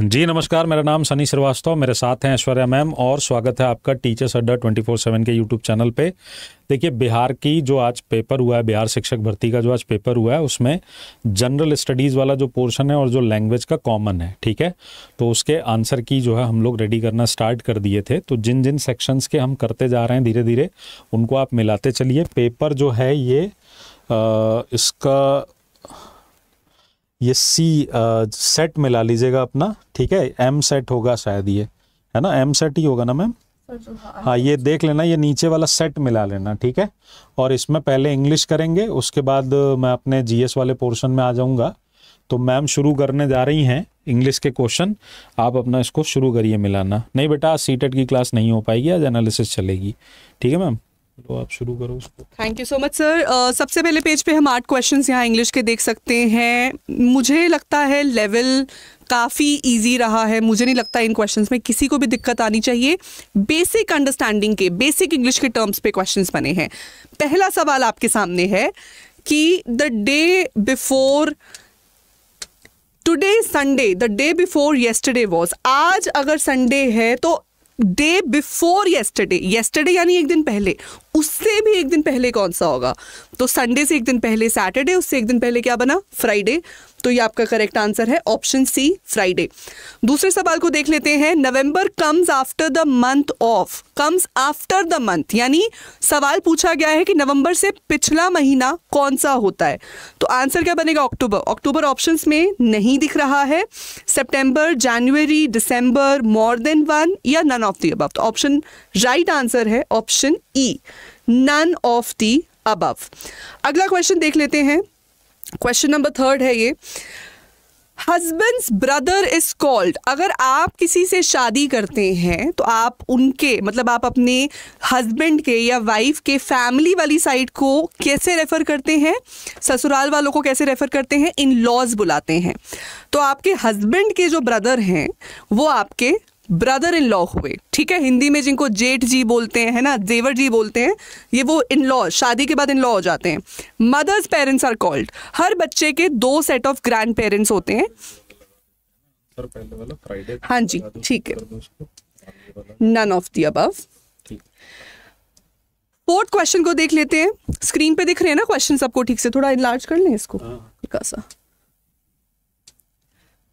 जी नमस्कार मेरा नाम सनी श्रीवास्तव मेरे साथ हैं ऐश्वर्या मैम और स्वागत है आपका teachers Adda twenty four seven के यूट्यूब चैनल पे देखिए बिहार की जो आज पेपर हुआ है बिहार शिक्षक भर्ती का जो आज पेपर हुआ है उसमें जनरल स्टडीज़ वाला जो पोर्शन है और जो लैंग्वेज का कॉमन है ठीक है तो उसके आंसर की जो है हम लोग रेडी करना स्टार्ट कर दिए थे तो जिन जिन सेक्शंस के हम करते जा रहे हैं धीरे धीरे उनको आप मिलाते चलिए पेपर जो है ये आ, इसका ये सी सेट मिला लीजिएगा अपना ठीक है एम सेट होगा शायद ये है ना एम सेट ही होगा ना मैम हाँ, हाँ ये देख लेना ये नीचे वाला सेट मिला लेना ठीक है और इसमें पहले इंग्लिश करेंगे उसके बाद मैं अपने जीएस वाले पोर्शन में आ जाऊँगा तो मैम शुरू करने जा रही हैं इंग्लिश के क्वेश्चन आप अपना इसको शुरू करिए मिलाना नहीं बेटा सीटेट की क्लास नहीं हो पाएगी आज एनालिसिस चलेगी ठीक है मैम तो आप शुरू करो उसको thank you so much sir सबसे पहले पेज पे हम आठ क्वेश्चन यहाँ इंग्लिश के देख सकते हैं मुझे लगता है लेवल काफ़ी इजी रहा है मुझे नहीं लगता इन क्वेश्चंस में किसी को भी दिक्कत आनी चाहिए बेसिक अंडरस्टैंडिंग के बेसिक इंग्लिश के टर्म्स पे क्वेश्चंस बने हैं पहला सवाल आपके सामने है कि the day before today Sunday the day before yesterday was आज अगर संडे है तो डे बिफोर येस्टरडे येस्टरडे यानी एक दिन पहले उससे भी एक दिन पहले कौन सा होगा तो संडे से एक दिन पहले सैटरडे उससे एक दिन पहले क्या बना फ्राइडे तो ये आपका करेक्ट आंसर है ऑप्शन सी फ्राइडे दूसरे सवाल को देख लेते हैं November comes after the month of comes after the month यानी सवाल पूछा गया है कि नवंबर से पिछला महीना कौन सा होता है तो आंसर क्या बनेगा अक्टूबर अक्टूबर ऑप्शन में नहीं दिख रहा है September January December more than one या नन ऑफ दी अब ऑप्शन राइट आंसर है option E none of the अब अगला क्वेश्चन देख लेते हैं क्वेश्चन नंबर थर्ड है ये हस्बैंड्स ब्रदर इज कॉल्ड अगर आप किसी से शादी करते हैं तो आप उनके मतलब आप अपने हस्बैंड के या वाइफ के फैमिली वाली साइड को कैसे रेफ़र करते हैं ससुराल वालों को कैसे रेफ़र करते हैं इन लॉज बुलाते हैं तो आपके हस्बैंड के जो ब्रदर हैं वो आपके ब्रदर इन लॉ हुए ठीक है हिंदी में जिनको जेठ जी बोलते हैं है ना देवर जी बोलते हैं ये वो इन लॉ शादी के बाद इन लॉ हो जाते हैं मदर्स पेरेंट्स आर कॉल्ड हर बच्चे के दो सेट ऑफ ग्रैंड पेरेंट्स होते हैं हाँ जी ठीक है none of the above fourth question को देख लेते हैं स्क्रीन पे दिख रहे हैं ना क्वेश्चन सबको ठीक से थोड़ा इनलार्ज कर लें इसको हाँ। सा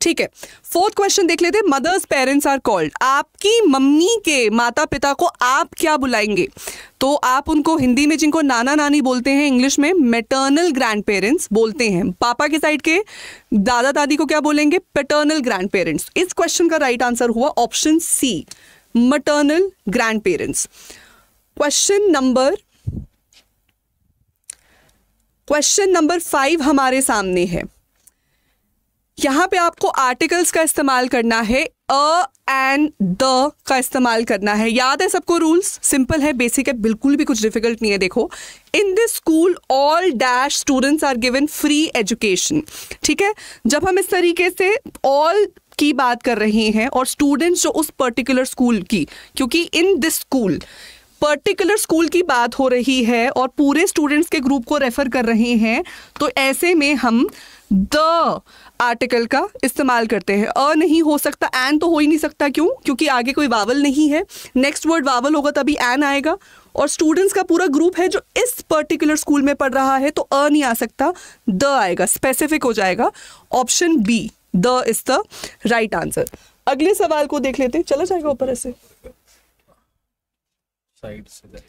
ठीक है फोर्थ क्वेश्चन देख लेते मदर्स पेरेंट्स आर कॉल्ड आपकी मम्मी के माता पिता को आप क्या बुलाएंगे तो आप उनको हिंदी में जिनको नाना नानी बोलते हैं इंग्लिश में मेटर्नल ग्रैंड पेरेंट्स बोलते हैं पापा के साइड के दादा दादी को क्या बोलेंगे पेटर्नल ग्रैंड पेरेंट्स इस क्वेश्चन का राइट आंसर हुआ option C maternal grandparents question number question number five हमारे सामने है यहाँ पे आपको आर्टिकल्स का इस्तेमाल करना है अ एंड द का इस्तेमाल करना है याद है सबको रूल्स सिंपल है बेसिक है बिल्कुल भी कुछ डिफिकल्ट नहीं है देखो in this school all dash students are given free education ठीक है जब हम इस तरीके से ऑल की बात कर रहे हैं और स्टूडेंट्स जो उस पर्टिकुलर स्कूल की क्योंकि in this school particular school की बात हो रही है और पूरे स्टूडेंट्स के ग्रुप को रेफर कर रहे हैं तो ऐसे में हम द आर्टिकल का इस्तेमाल करते हैं अ नहीं हो सकता एन तो हो ही नहीं सकता क्यों क्योंकि आगे कोई वावल नहीं है नेक्स्ट वर्ड वावल होगा तभी एन आएगा और स्टूडेंट्स का पूरा ग्रुप है जो इस पर्टिकुलर स्कूल में पढ़ रहा है तो अ नहीं आ सकता द आएगा स्पेसिफिक हो जाएगा option B the is the right answer अगले सवाल को देख लेते चला जाएगा ऊपर ऐसे साइड से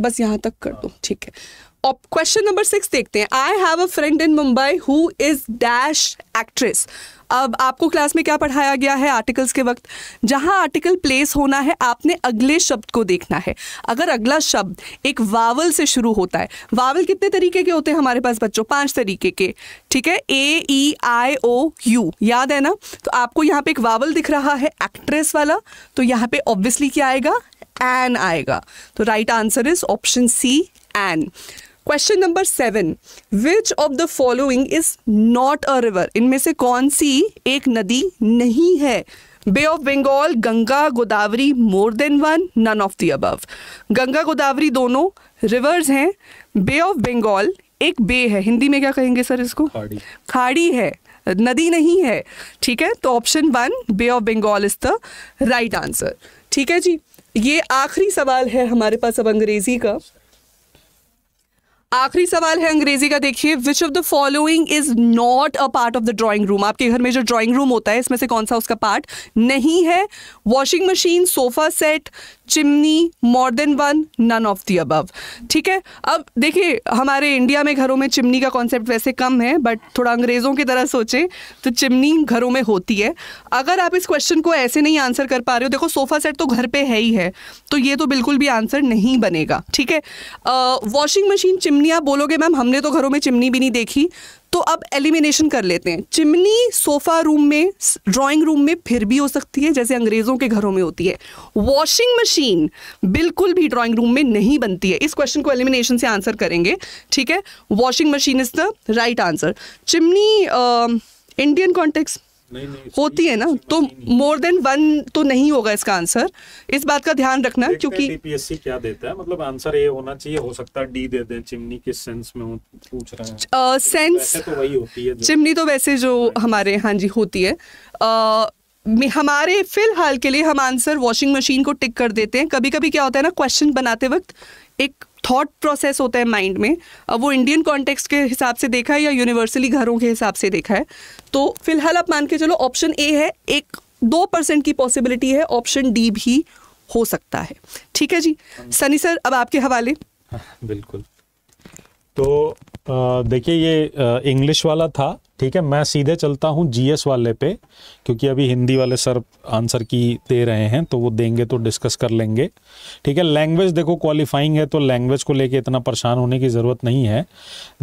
बस यहाँ तक कर दो ठीक है क्वेश्चन नंबर सिक्स देखते हैं I have a friend in Mumbai who is dash actress अब आपको क्लास में क्या पढ़ाया गया है आर्टिकल्स के वक्त जहां आर्टिकल प्लेस होना है आपने अगले शब्द को देखना है अगर अगला शब्द एक वावल से शुरू होता है वावल कितने तरीके के होते हैं हमारे पास बच्चों पांच तरीके के ठीक है ए ई आई ओ यू याद है ना तो आपको यहाँ पे एक वावल दिख रहा है एक्ट्रेस वाला तो यहाँ पे ऑब्वियसली क्या आएगा एन आएगा तो right answer is option C an question number seven which of the following is not a river इनमें से कौन सी एक नदी नहीं है bay of Bengal Ganga Godavari more than one none of the above Ganga Godavari दोनों रिवर्स हैं बे ऑफ बंगाल एक बे है हिंदी में क्या कहेंगे सर इसको खाड़ी खाड़ी है नदी नहीं है ठीक है तो option one bay of Bengal is the right answer ठीक है जी ये आखिरी सवाल है हमारे पास अब अंग्रेजी का आखिरी सवाल है अंग्रेजी का देखिए which of the following is not a part of the drawing room आपके घर में जो ड्रॉइंग रूम होता है इसमें से कौन सा उसका पार्ट नहीं है washing machine sofa set chimney more than one none of the above ठीक है अब देखिए हमारे इंडिया में घरों में चिमनी का कॉन्सेप्ट वैसे कम है बट थोड़ा अंग्रेज़ों की तरह सोचें तो चिमनी घरों में होती है अगर आप इस क्वेश्चन को ऐसे नहीं आंसर कर पा रहे हो देखो सोफा सेट तो घर पे है ही है तो ये तो बिल्कुल भी आंसर नहीं बनेगा ठीक है वॉशिंग मशीन चिमनी चिमनी आप बोलोगे मैम हमने तो घरों में चिमनी भी नहीं देखी तो अब एलिमिनेशन कर लेते हैं चिमनी सोफा रूम में ड्राइंग रूम में फिर भी हो सकती है जैसे अंग्रेज़ों के घरों में होती है वॉशिंग मशीन बिल्कुल भी ड्राइंग रूम में नहीं बनती है इस क्वेश्चन को एलिमिनेशन से आंसर करेंगे ठीक है washing machine is the right answer chimney Indian context होती है ना तो मोर देन वन तो नहीं होगा इसका आंसर इस बात का ध्यान रखना क्योंकि डीपीएससी क्या देता है मतलब आंसर ये होना चाहिए हो सकता है डी दे दें चिमनी किस सेंस में पूछ रहे हैं आ, सेंस तो वही होती है चिमनी तो वैसे जो हमारे हाँ जी होती है आ, हमारे फिलहाल के लिए हम आंसर वॉशिंग मशीन को टिक कर देते हैं कभी कभी क्या होता है ना क्वेश्चन बनाते वक्त एक थॉट प्रोसेस होता है माइंड में अब वो इंडियन कॉन्टेक्स्ट के हिसाब से देखा है या यूनिवर्सली घरों के हिसाब से देखा है तो फिलहाल आप मान के चलो ऑप्शन ए है एक दो परसेंट की पॉसिबिलिटी है ऑप्शन डी भी हो सकता है ठीक है जी सनी सर अब आपके हवाले बिल्कुल तो देखिए ये इंग्लिश वाला था ठीक है मैं सीधे चलता हूँ जीएस वाले पे क्योंकि अभी हिंदी वाले सर आंसर की दे रहे हैं तो वो देंगे तो डिस्कस कर लेंगे ठीक है लैंग्वेज देखो क्वालिफाइंग है तो लैंग्वेज को लेके इतना परेशान होने की ज़रूरत नहीं है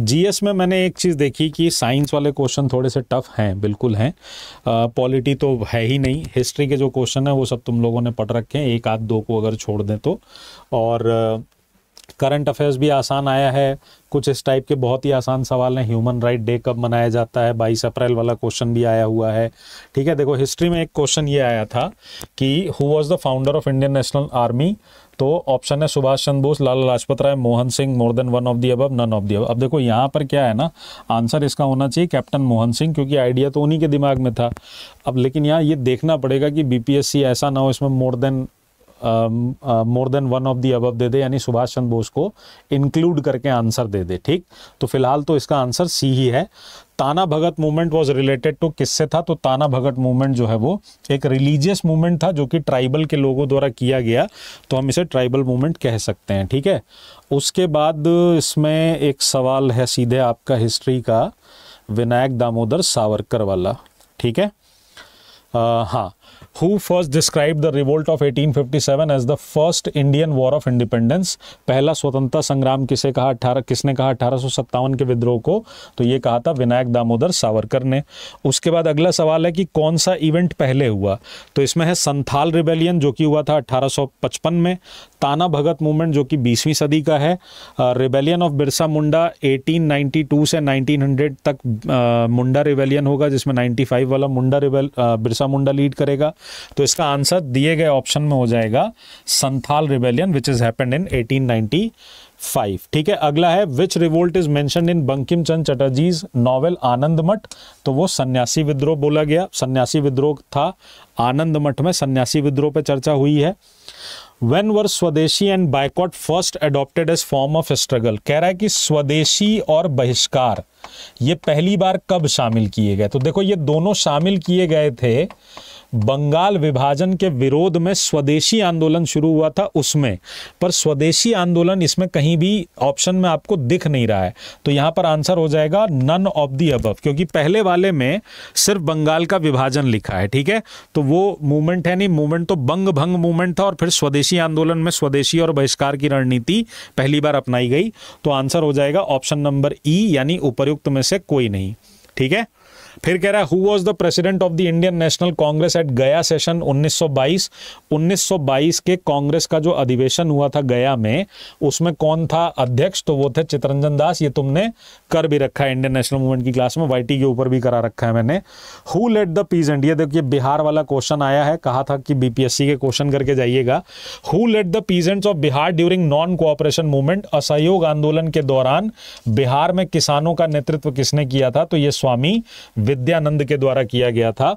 जीएस में मैंने एक चीज़ देखी कि साइंस वाले क्वेश्चन थोड़े से टफ हैं बिल्कुल हैं पॉलिटी तो है ही नहीं हिस्ट्री के जो क्वेश्चन हैं वो सब तुम लोगों ने पढ़ रखे हैं एक आध दो को अगर छोड़ दें तो और करंट अफेयर्स भी आसान आया है कुछ इस टाइप के बहुत ही आसान सवाल हैं ह्यूमन राइट डे कब मनाया जाता है बाईस अप्रैल वाला क्वेश्चन भी आया हुआ है ठीक है देखो हिस्ट्री में एक क्वेश्चन ये आया था कि who was the founder of Indian National Army तो ऑप्शन है Subhash Chandra Bose Lala Lajpat Rai Mohan Singh more than one of the अब नन ऑफ दी अब अब देखो यहाँ पर क्या है ना आंसर इसका होना चाहिए कैप्टन मोहन सिंह क्योंकि आइडिया तो उन्हीं के दिमाग में था अब लेकिन यहाँ ये देखना पड़ेगा कि बीपीएससी ऐसा ना हो इसमें more than more than one of the above दे दे यानी सुभाष चंद्र बोस को इंक्लूड करके आंसर दे दे ठीक तो फिलहाल तो इसका आंसर सी ही है Tana Bhagat movement was related to किससे था तो ताना भगत मूवमेंट जो है वो एक रिलीजियस मूवमेंट था जो कि ट्राइबल के लोगों द्वारा किया गया तो हम इसे ट्राइबल मूवमेंट कह सकते हैं ठीक है उसके बाद इसमें एक सवाल है सीधे आपका हिस्ट्री का विनायक दामोदर सावरकर वाला ठीक है आ, हाँ who first describe the revolt of 1857 as the first Indian war of independence पहला स्वतंत्रता संग्राम किसे कहा अठारह किसने कहा अठारह के विद्रोह को तो ये कहा था विनायक दामोदर सावरकर ने उसके बाद अगला सवाल है कि कौन सा इवेंट पहले हुआ तो इसमें है संथाल रिबेलियन जो कि हुआ था 1855 में ताना भगत मूवमेंट जो कि 20वीं सदी का है रिबेलियन ऑफ बिरसा मुंडा 1892 से 1900 तक आ, मुंडा रिबेलियन होगा जिसमें 95 वाला मुंडा रिबेल बिरसा मुंडा लीड करेगा जाएगा तो इसका आंसर दिए गए ऑप्शन में हो जाएगा Santhal rebellion which is happened in 1895 ठीक है अगला है which revolt is mentioned in Bankim Chand Chatterjee's novel Anand Math तो वो सन्यासी विद्रोह बोला गया सन्यासी विद्रोह था आनंद मठ में सन्यासी विद्रोह पे चर्चा हुई है when were swadeshi and boycott first adopted as form of struggle कह रहा है कि स्वदेशी और बहिष्कार ये पहली बार कब शामिल किए गए तो देखो ये दोनों शामिल किए गए थे बंगाल विभाजन के विरोध में स्वदेशी आंदोलन शुरू हुआ था उसमें पर स्वदेशी आंदोलन इसमें कहीं भी ऑप्शन में आपको दिख नहीं रहा है तो यहां पर आंसर हो जाएगा नन ऑफ दी अब क्योंकि पहले वाले में सिर्फ बंगाल का विभाजन लिखा है ठीक है तो वो मूवमेंट है नहीं मूवमेंट तो बंग भंग मूवमेंट था और फिर स्वदेशी आंदोलन में स्वदेशी और बहिष्कार की रणनीति पहली बार अपनाई गई तो आंसर हो जाएगा ऑप्शन नंबर ई यानी उपयुक्त में से कोई नहीं ठीक है फिर कह रहा है who was the president of the Indian National Congress at Gaya session 1922 1922 के कांग्रेस का जो अधिवेशन हुआ था गया में उसमें कौन था अध्यक्ष तो वो थे चितरंजन दास ये तुमने कर भी रखा है इंडियन नेशनल मूवमेंट की क्लास में वाई के ऊपर भी करा रखा है मैंने हु लेट द पीजेंट ये देखिए बिहार वाला क्वेश्चन आया है कहा था कि बीपीएससी के क्वेश्चन करके जाइएगा who led the peasants of Bihar during non cooperation movement असहयोग आंदोलन के दौरान बिहार में किसानों का नेतृत्व किसने किया था तो ये स्वामी विद्यानंद के द्वारा किया गया था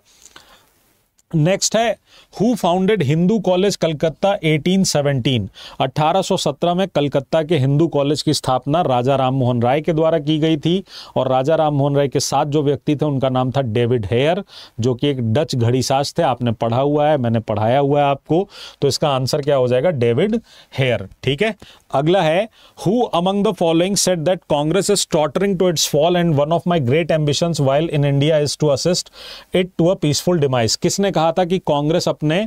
नेक्स्ट है who founded Hindu college Calcutta 1817 1817 में कलकत्ता के हिंदू कॉलेज की स्थापना राजा राम मोहन राय के द्वारा की गई थी और राजा राम मोहन राय के साथ जो व्यक्ति थे उनका नाम था डेविड हेयर जो कि एक डच घड़ीसाज थे आपने पढ़ा हुआ है मैंने पढ़ाया हुआ है आपको तो इसका आंसर क्या हो जाएगा डेविड हेयर ठीक है अगला है who among the following said that Congress is tottering to its fall and one of my great ambition while in India is to assist it to a peaceful demise किसने कहा था कि कांग्रेस अपने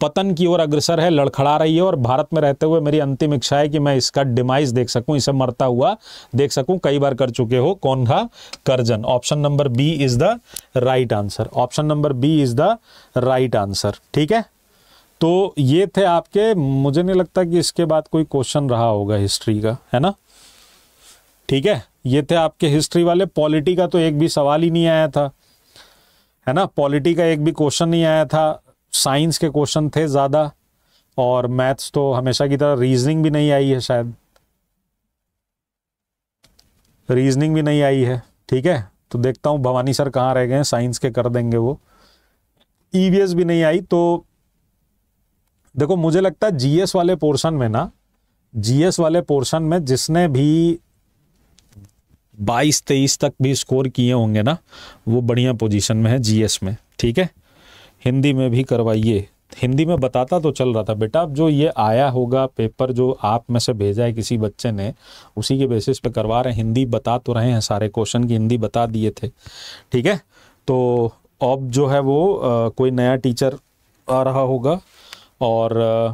पतन की ओर अग्रसर है लड़खड़ा रही है और भारत में रहते हुए मेरी अंतिम इच्छा है कि मैं इसका डिमाइस देख सकूं इसे मरता हुआ देख सकूं कई बार कर चुके हो कौन था Curzon option number B is the right answer option number B is the right answer ठीक है तो ये थे आपके मुझे नहीं लगता कि इसके बाद कोई क्वेश्चन रहा होगा हिस्ट्री का है ना ठीक है ये थे आपके हिस्ट्री वाले पॉलिटी का तो एक भी सवाल ही नहीं आया था है ना पॉलिटी का एक भी क्वेश्चन नहीं आया था साइंस के क्वेश्चन थे ज़्यादा और मैथ्स तो हमेशा की तरह रीजनिंग भी नहीं आई है शायद रीजनिंग भी नहीं आई है ठीक है तो देखता हूँ भवानी सर कहाँ रह गए हैं साइंस के कर देंगे वो ईवीएस e भी नहीं आई तो देखो मुझे लगता है जीएस वाले पोर्शन में ना जीएस वाले पोर्शन में जिसने भी बाईस तेईस तक भी स्कोर किए होंगे ना वो बढ़िया पोजीशन में है जीएस में ठीक है हिंदी में भी करवाइए हिंदी में बताता तो चल रहा था बेटा अब जो ये आया होगा पेपर जो आप में से भेजा है किसी बच्चे ने उसी के बेसिस पे करवा रहे हैं हिंदी बता तो रहे हैं सारे क्वेश्चन की हिंदी बता दिए थे ठीक है तो अब जो है वो आ, कोई नया टीचर आ रहा होगा और आ,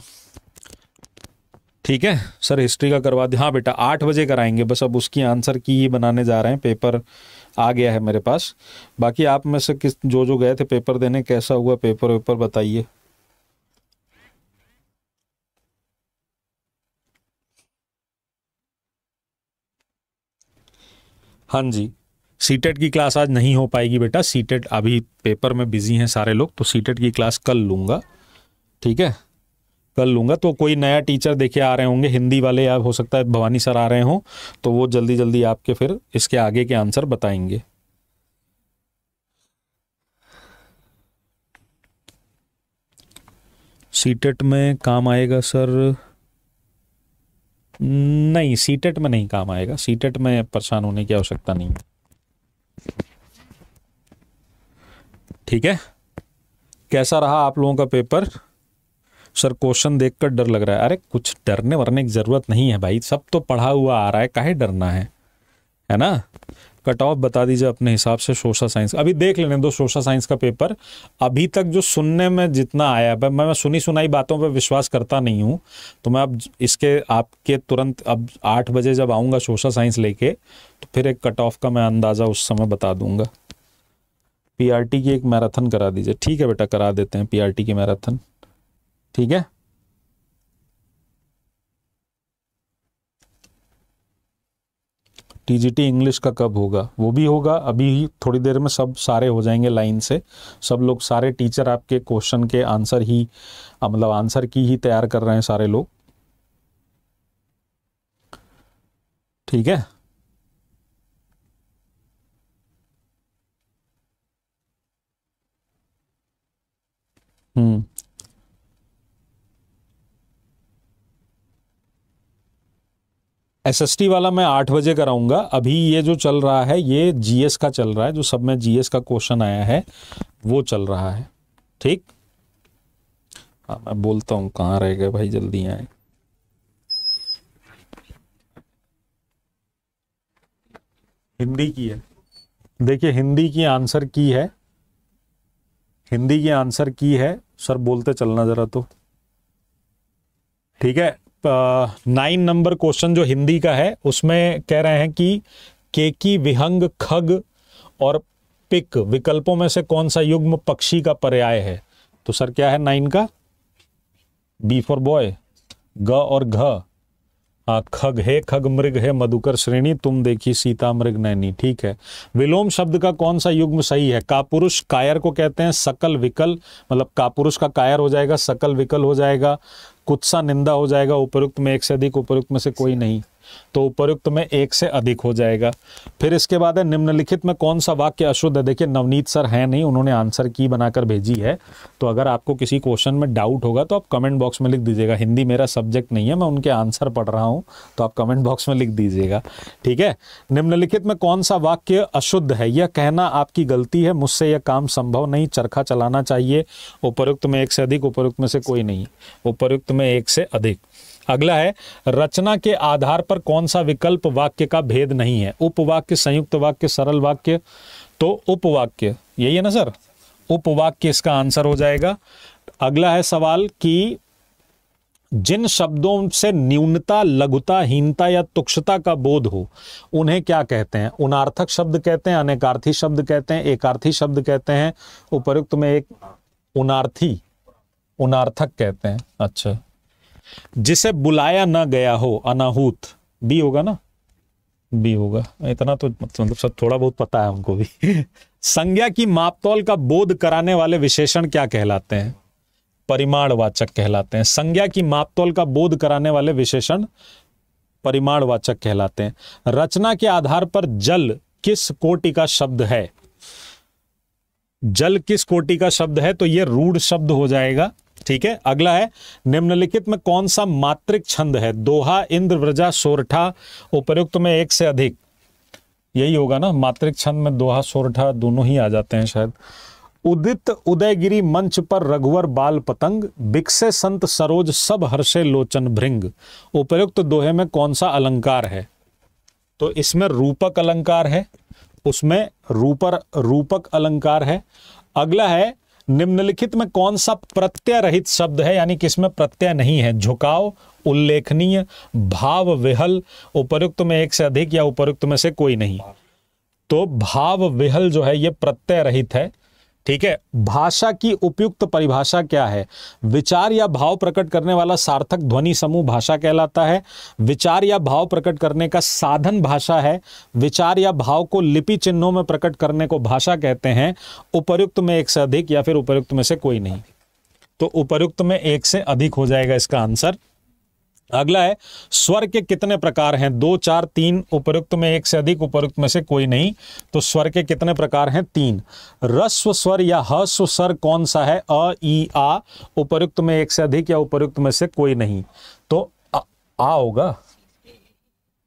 ठीक है सर हिस्ट्री का करवा दें हाँ बेटा आठ बजे कराएंगे बस अब उसकी आंसर की ही बनाने जा रहे हैं पेपर आ गया है मेरे पास बाकी आप में से किस जो जो गए थे पेपर देने कैसा हुआ पेपर वेपर बताइए हाँ जी सीटेट e की क्लास आज नहीं हो पाएगी बेटा सीटेट e अभी पेपर में बिजी हैं सारे लोग तो सीटेट e की क्लास कल लूँगा ठीक है कर लूँगा तो कोई नया टीचर देखे आ रहे होंगे हिंदी वाले या हो सकता है भवानी सर आ रहे हों तो वो जल्दी जल्दी आपके फिर इसके आगे के आंसर बताएंगे सीटेट e में काम आएगा सर नहीं सीटेट e में नहीं काम आएगा सीटेट e में परेशान होने की आवश्यकता नहीं ठीक है कैसा रहा आप लोगों का पेपर सर क्वेश्चन देखकर डर लग रहा है अरे कुछ डरने वरने की ज़रूरत नहीं है भाई सब तो पढ़ा हुआ आ रहा है काहे डरना है है ना कट ऑफ बता दीजिए अपने हिसाब से सोशल साइंस अभी देख लेने दो सोशल साइंस का पेपर अभी तक जो सुनने में जितना आया है मैं सुनी सुनाई बातों पर विश्वास करता नहीं हूँ तो मैं अब इसके आपके तुरंत अब आठ बजे जब आऊँगा सोशल साइंस लेके तो फिर एक कट ऑफ का मैं अंदाज़ा उस समय बता दूंगा पीआरटी की एक मैराथन करा दीजिए ठीक है बेटा करा देते हैं पीआरटी की मैराथन ठीक है टीजीटी इंग्लिश का कब होगा वो भी होगा अभी ही थोड़ी देर में सब सारे हो जाएंगे लाइन से सब लोग सारे टीचर आपके क्वेश्चन के आंसर ही मतलब आंसर की ही तैयार कर रहे हैं सारे लोग ठीक है हम्म एसएसटी वाला मैं आठ बजे कराऊंगा अभी ये जो चल रहा है ये जीएस का चल रहा है जो सब में जीएस का क्वेश्चन आया है वो चल रहा है ठीक हाँ मैं बोलता हूँ कहाँ रह गए भाई जल्दी आए हिंदी की है देखिए हिंदी की आंसर की है हिंदी की आंसर की है सर बोलते चलना ज़रा तो ठीक है नाइन नंबर क्वेश्चन जो हिंदी का है उसमें कह रहे हैं कि केकी विहंग खग और पिक विकल्पों में से कौन सा युग्म पक्षी का पर्याय है तो सर क्या है नाइन का बी फॉर बॉय ग और घ खग है खग मृग है मधुकर श्रेणी तुम देखी सीता मृग नैनी ठीक है विलोम शब्द का कौन सा युग्म सही है कापुरुष कायर को कहते हैं सकल विकल मतलब कापुरुष का कायर हो जाएगा सकल विकल हो जाएगा कुत्सा निंदा हो जाएगा उपरुक्त में एक से अधिक उपरुक्त में से कोई नहीं तो उपरुक्त में एक से अधिक हो जाएगा फिर इसके बाद है निम्नलिखित में कौन सा वाक्य अशुद्ध है देखिए नवनीत सर है नहीं उन्होंने आंसर की बनाकर भेजी है तो अगर आपको किसी क्वेश्चन में डाउट होगा तो आप कमेंट बॉक्स में लिख दीजिएगा हिंदी मेरा सब्जेक्ट नहीं है मैं उनके आंसर पढ़ रहा हूँ तो आप कमेंट बॉक्स में लिख दीजिएगा ठीक है निम्नलिखित में कौन सा वाक्य अशुद्ध है यह कहना आपकी गलती है मुझसे यह काम संभव नहीं चरखा चलाना चाहिए उपरुक्त में एक से अधिक उपरुक्त में से कोई नहीं उपरुक्त में एक से अधिक अगला है रचना के आधार पर कौन सा विकल्प वाक्य का भेद नहीं है उपवाक्य संयुक्त वाक्य सरल वाक्य तो उपवाक्य यही है ना सर उपवाक्य इसका आंसर हो जाएगा अगला है सवाल कि जिन शब्दों से न्यूनता लघुता हीनता या तुक्षता का बोध हो उन्हें क्या कहते हैं उनार्थक शब्द कहते हैं अनेकार्थी शब्द कहते हैं एकार्थी शब्द कहते हैं उपरुक्त में एक उनार्थी उनार्थक कहते हैं अच्छा जिसे बुलाया ना गया हो अनाहूत बी होगा ना बी होगा इतना तो मतलब सब थोड़ा बहुत पता है हमको भी संज्ञा की मापतौल का बोध कराने वाले विशेषण क्या कहलाते हैं परिमाणवाचक कहलाते हैं संज्ञा की मापतौल का बोध कराने वाले विशेषण परिमाणवाचक कहलाते हैं रचना के आधार पर जल किस कोटि का शब्द है जल किस कोटि का शब्द है तो यह रूढ़ शब्द हो जाएगा ठीक है अगला है निम्नलिखित में कौन सा मात्रिक छंद है दोहा इंद्र व्रजा सोरठा उपयुक्त में एक से अधिक यही होगा ना मात्रिक छंद में दोहा सोरठा दोनों ही आ जाते हैं शायद उदित उदयगिरी मंच पर रघुवर बाल पतंग बिकसे संत सरोज सब हर्षे लोचन भृंग उपयुक्त दोहे में कौन सा अलंकार है तो इसमें रूपक अलंकार है उसमें रूपर रूपक अलंकार है अगला है निम्नलिखित में कौन सा प्रत्यय रहित शब्द है यानी किसमें प्रत्यय नहीं है झुकाव उल्लेखनीय भाव विहल उपरुक्त में एक से अधिक या उपरुक्त में से कोई नहीं तो भाव विहल जो है ये प्रत्यय रहित है ठीक है भाषा की उपयुक्त परिभाषा क्या है विचार या भाव प्रकट करने वाला सार्थक ध्वनि समूह भाषा कहलाता है विचार या भाव प्रकट करने का साधन भाषा है विचार या भाव को लिपि चिन्हों में प्रकट करने को भाषा कहते हैं उपयुक्त में एक से अधिक या फिर उपयुक्त में से कोई नहीं तो उपयुक्त में एक से अधिक हो जाएगा इसका आंसर अगला है स्वर के कितने प्रकार हैं दो चार तीन उपरुक्त में एक से अधिक उपरुक्त में से कोई नहीं तो स्वर के कितने प्रकार हैं तीन रस्व स्वर या हस्व स्वर कौन सा है अ ई आ उपरुक्त में एक से अधिक या उपरुक्त में से कोई नहीं तो आ, आ होगा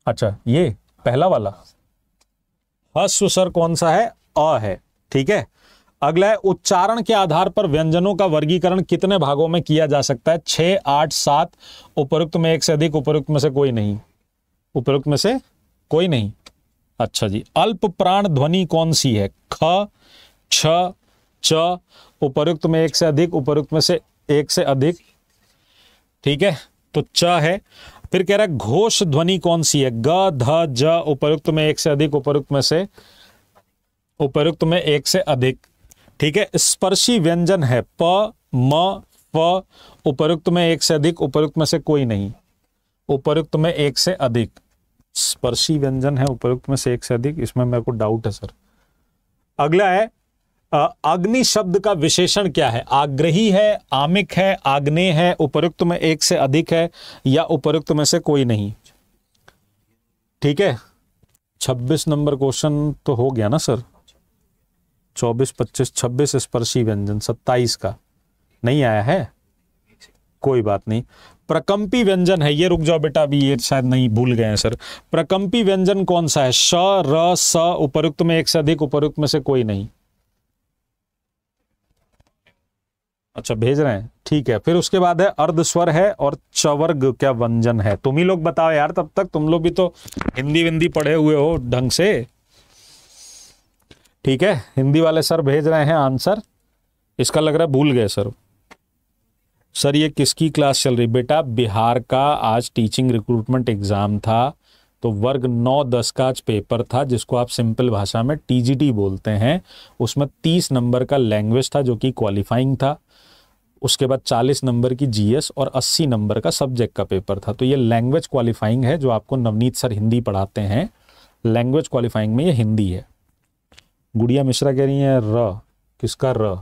अच्छा ये पहला वाला हस्व स्वर कौन सा है अ है ठीक है अगला है उच्चारण के आधार पर व्यंजनों का वर्गीकरण कितने भागों में किया जा सकता है छ आठ सात उपरुक्त में एक से अधिक उपरुक्त में से कोई नहीं उपरुक्त में से कोई नहीं अच्छा जी अल्प प्राण ध्वनि कौन सी है ख छ च उपरुक्त में एक से अधिक उपरुक्त में से एक से अधिक ठीक है तो च है फिर कह रहा है घोष ध्वनि कौन सी है ग ध ज उपरुक्त में एक से अधिक उपरुक्त में से उपरुक्त में एक से अधिक ठीक है स्पर्शी व्यंजन है प म प उपरुक्त में एक से अधिक उपरुक्त में से कोई नहीं उपरुक्त में एक से अधिक स्पर्शी व्यंजन है उपरुक्त में से एक से अधिक इसमें मेरे को डाउट है सर अगला है अग्नि शब्द का विशेषण क्या है आग्रही है आमिक है आग्नेय है उपरुक्त में एक से अधिक है या उपरुक्त में से कोई नहीं ठीक है 26 नंबर क्वेश्चन तो हो गया ना सर चौबीस पच्चीस छब्बीस स्पर्शी व्यंजन सत्ताईस का नहीं आया है कोई बात नहीं प्रकंपी व्यंजन है ये रुक जाओ बेटा अभी ये शायद नहीं भूल गए हैं सर प्रकंपी व्यंजन कौन सा है श र स उपरुक्त में एक से अधिक उपरुक्त में से कोई नहीं अच्छा भेज रहे हैं ठीक है फिर उसके बाद है अर्ध स्वर है और चवर्ग क्या व्यंजन है तुम ही लोग बताओ यार तब तक तुम लोग भी तो हिंदी विंदी पढ़े हुए हो ढंग से ठीक है हिंदी वाले सर भेज रहे हैं आंसर इसका लग रहा है भूल गए सर सर ये किसकी क्लास चल रही बेटा बिहार का आज टीचिंग रिक्रूटमेंट एग्ज़ाम था तो वर्ग नौ दस का आज पेपर था जिसको आप सिंपल भाषा में टीजीटी बोलते हैं उसमें तीस नंबर का लैंग्वेज था जो कि क्वालिफाइंग था उसके बाद चालीस नंबर की जीएस और अस्सी नंबर का सब्जेक्ट का पेपर था तो ये लैंग्वेज क्वालिफाइंग है जो आपको नवनीत सर हिंदी पढ़ाते हैं लैंग्वेज क्वालिफाइंग में ये हिंदी है गुड़िया मिश्रा कह रही है र किसका र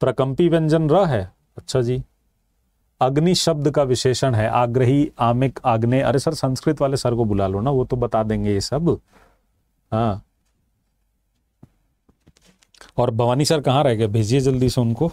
प्रकंपी व्यंजन र है अच्छा जी अग्नि शब्द का विशेषण है आग्रही आमिक आग्ने अरे सर संस्कृत वाले सर को बुला लो ना वो तो बता देंगे ये सब हाँ और भवानी सर कहाँ रह गए भेजिए जल्दी से उनको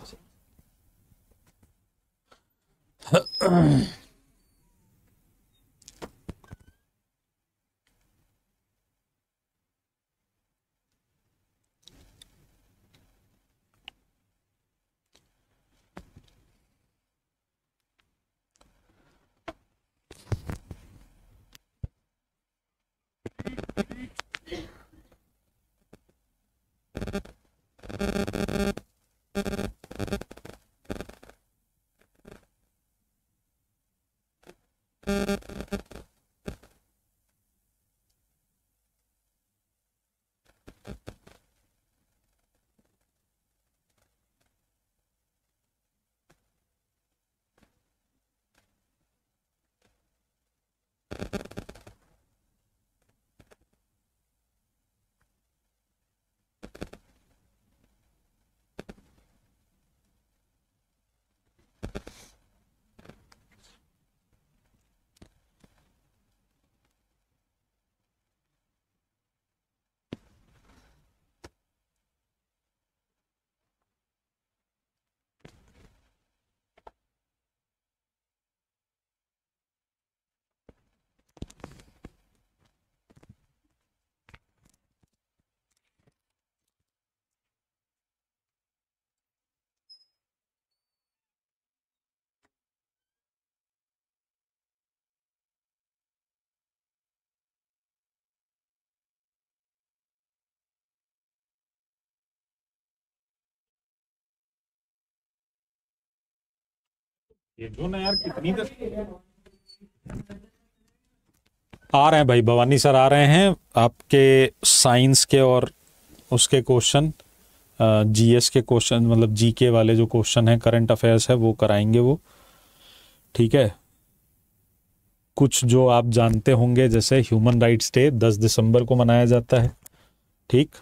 Thank you. ये जो ना यार कितनी दस आ रहे हैं भाई भवानी सर आ रहे हैं आपके साइंस के और उसके क्वेश्चन जीएस के क्वेश्चन मतलब जीके वाले जो क्वेश्चन है करंट अफेयर्स है वो कराएंगे वो ठीक है कुछ जो आप जानते होंगे जैसे ह्यूमन राइट्स डे 10 दिसंबर को मनाया जाता है ठीक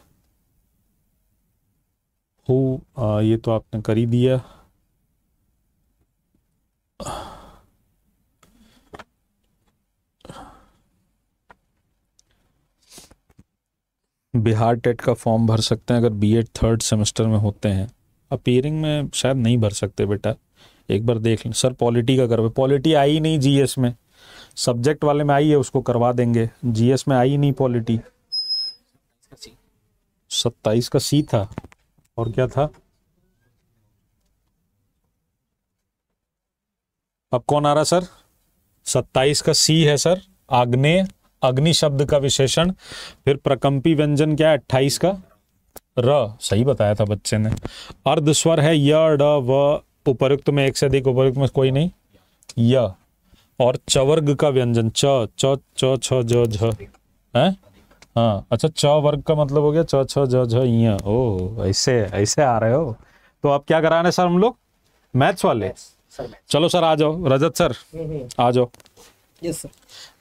हो ये तो आपने कर ही दिया बिहार टेट का फॉर्म भर सकते हैं अगर बीएड थर्ड सेमेस्टर में होते हैं अपीयरिंग में शायद नहीं भर सकते बेटा एक बार देख लें सर पॉलिटी का करवा पॉलिटी आई नहीं जीएस में सब्जेक्ट वाले में आई है उसको करवा देंगे जीएस में आई नहीं पॉलिटी सत्ताईस का सी था और क्या था अब कौन आ रहा सर सत्ताईस का सी है सर आग्नेय अग्नि शब्द का विशेषण फिर प्रकंपी व्यंजन क्या है अट्ठाईस का र सही बताया था बच्चे ने अर्ध स्वर है य व उपरुक्त में एक से अधिक उपरुक्त में कोई नहीं य और चवर्ग का व्यंजन च च च छ ज है हाँ अच्छा च वर्ग का मतलब हो गया च छ ज झ ओ ऐसे ऐसे आ रहे हो तो आप क्या करा रहे सर हम लोग मैथ्स वाले चलो सर आ जाओ रजत सर हम्म, हम्म। आ जाओ यस सर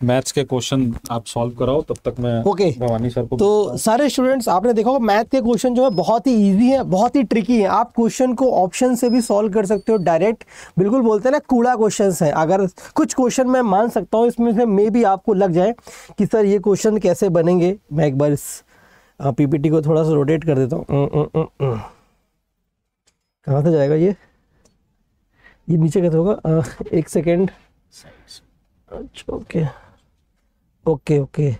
मैथ्स के क्वेश्चन आप सॉल्व कराओ तब तक मैं ओके भवानी सर को तो सारे स्टूडेंट्स आपने देखा होगा मैथ के क्वेश्चन जो है बहुत ही इजी है बहुत ही ट्रिकी है आप क्वेश्चन को ऑप्शन से भी सॉल्व कर सकते हो डायरेक्ट बिल्कुल बोलते हैं ना कूड़ा क्वेश्चन है अगर कुछ क्वेश्चन मैं मान सकता हूँ इसमें से मे भी आपको लग जाए कि सर ये क्वेश्चन कैसे बनेंगे मैं एक बार इस पीपीटी को थोड़ा सा रोटेट कर देता हूँ कहाँ से जाएगा ये ये नीचे कैसे होगा एक सेकेंड अच्छा ओके ओके ओके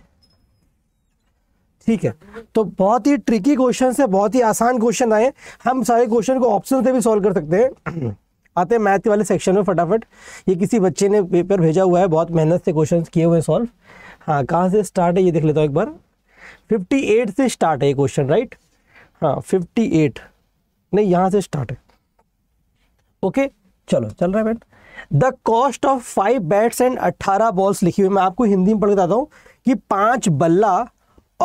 ठीक है तो बहुत ही ट्रिकी क्वेश्चन है बहुत ही आसान क्वेश्चन आए हम सारे क्वेश्चन को ऑप्शन से भी सॉल्व कर सकते हैं आते हैं मैथ वाले सेक्शन में फटाफट ये किसी बच्चे ने पेपर भेजा हुआ है बहुत मेहनत से क्वेश्चन किए हुए हैं सॉल्व हाँ कहाँ से स्टार्ट है ये देख लेता हूँ एक बार 58 से स्टार्ट है ये क्वेश्चन राइट हाँ 58 नहीं यहाँ से स्टार्ट है ओके चलो चल रहा है bat the cost of five bats and अट्ठारह बॉल्स लिखी हुई मैं आपको हिंदी में पढ़ बताता हूँ कि पांच बल्ला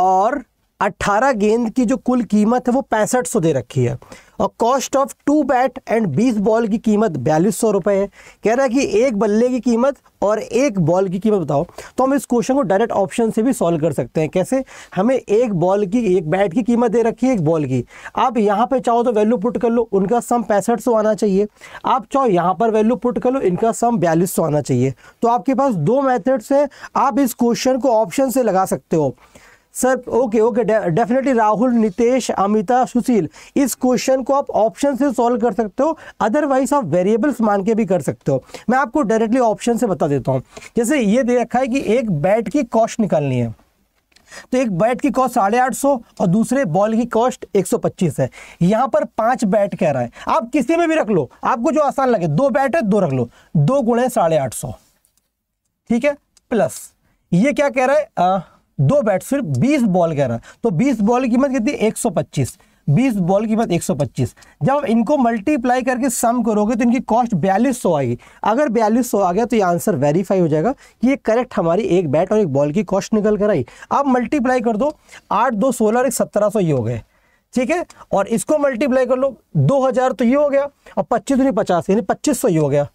और अट्ठारह गेंद की जो कुल कीमत है वो पैंसठ सौ दे रखी है और cost of two bat and बीस बॉल की कीमत बयालीस सौ रुपये है कह रहा है कि एक बल्ले की कीमत और एक बॉल की कीमत बताओ तो हम इस क्वेश्चन को डायरेक्ट ऑप्शन से भी सॉल्व कर सकते हैं कैसे हमें एक बॉल की एक बैट की कीमत दे रखी है एक बॉल की आप यहाँ पर चाहो तो वैल्यू पुट कर लो उनका सम पैंसठ सौ आना चाहिए आप चाहो यहाँ पर वैल्यू पुट कर लो इनका सम बयालीस सौ आना चाहिए तो आपके पास दो मैथड्स हैं आप इस क्वेश्चन को ऑप्शन से लगा सकते हो sir okay okay definitely Rahul Nitesh Amita Sushil इस क्वेश्चन को आप ऑप्शन से सॉल्व कर सकते हो अदरवाइज आप वेरिएबल्स मान के भी कर सकते हो मैं आपको डायरेक्टली ऑप्शन से बता देता हूँ जैसे ये दे रखा है कि एक बैट की कॉस्ट निकालनी है तो एक बैट की कॉस्ट साढ़े आठ सौ और दूसरे बॉल की कॉस्ट एक सौ पच्चीस है यहाँ पर पांच बैट कह रहा है आप किसी में भी रख लो आपको जो आसान लगे दो बैट है दो रख लो दो गुणे साढ़े आठ सौ ठीक है प्लस ये क्या कह रहा है दो बैट सिर्फ बीस बॉल कह रहा तो बीस बॉल की कीमत कितनी एक सौ पच्चीस बीस बॉल की कीमत 125 जब इनको मल्टीप्लाई करके सम करोगे तो इनकी कॉस्ट बयालीस सौ आएगी अगर बयालीस सौ आ गया तो ये आंसर वेरीफाई हो जाएगा कि ये करेक्ट हमारी एक बैट और एक बॉल की कॉस्ट निकल कर आई आप मल्टीप्लाई कर दो आठ दो सोलह और एक सत्रह सौ ये हो गए ठीक है और इसको मल्टीप्लाई कर लो दो हजार तो ये हो गया और पच्चीस दूनी पचास यानी पच्चीस सौ ये हो गया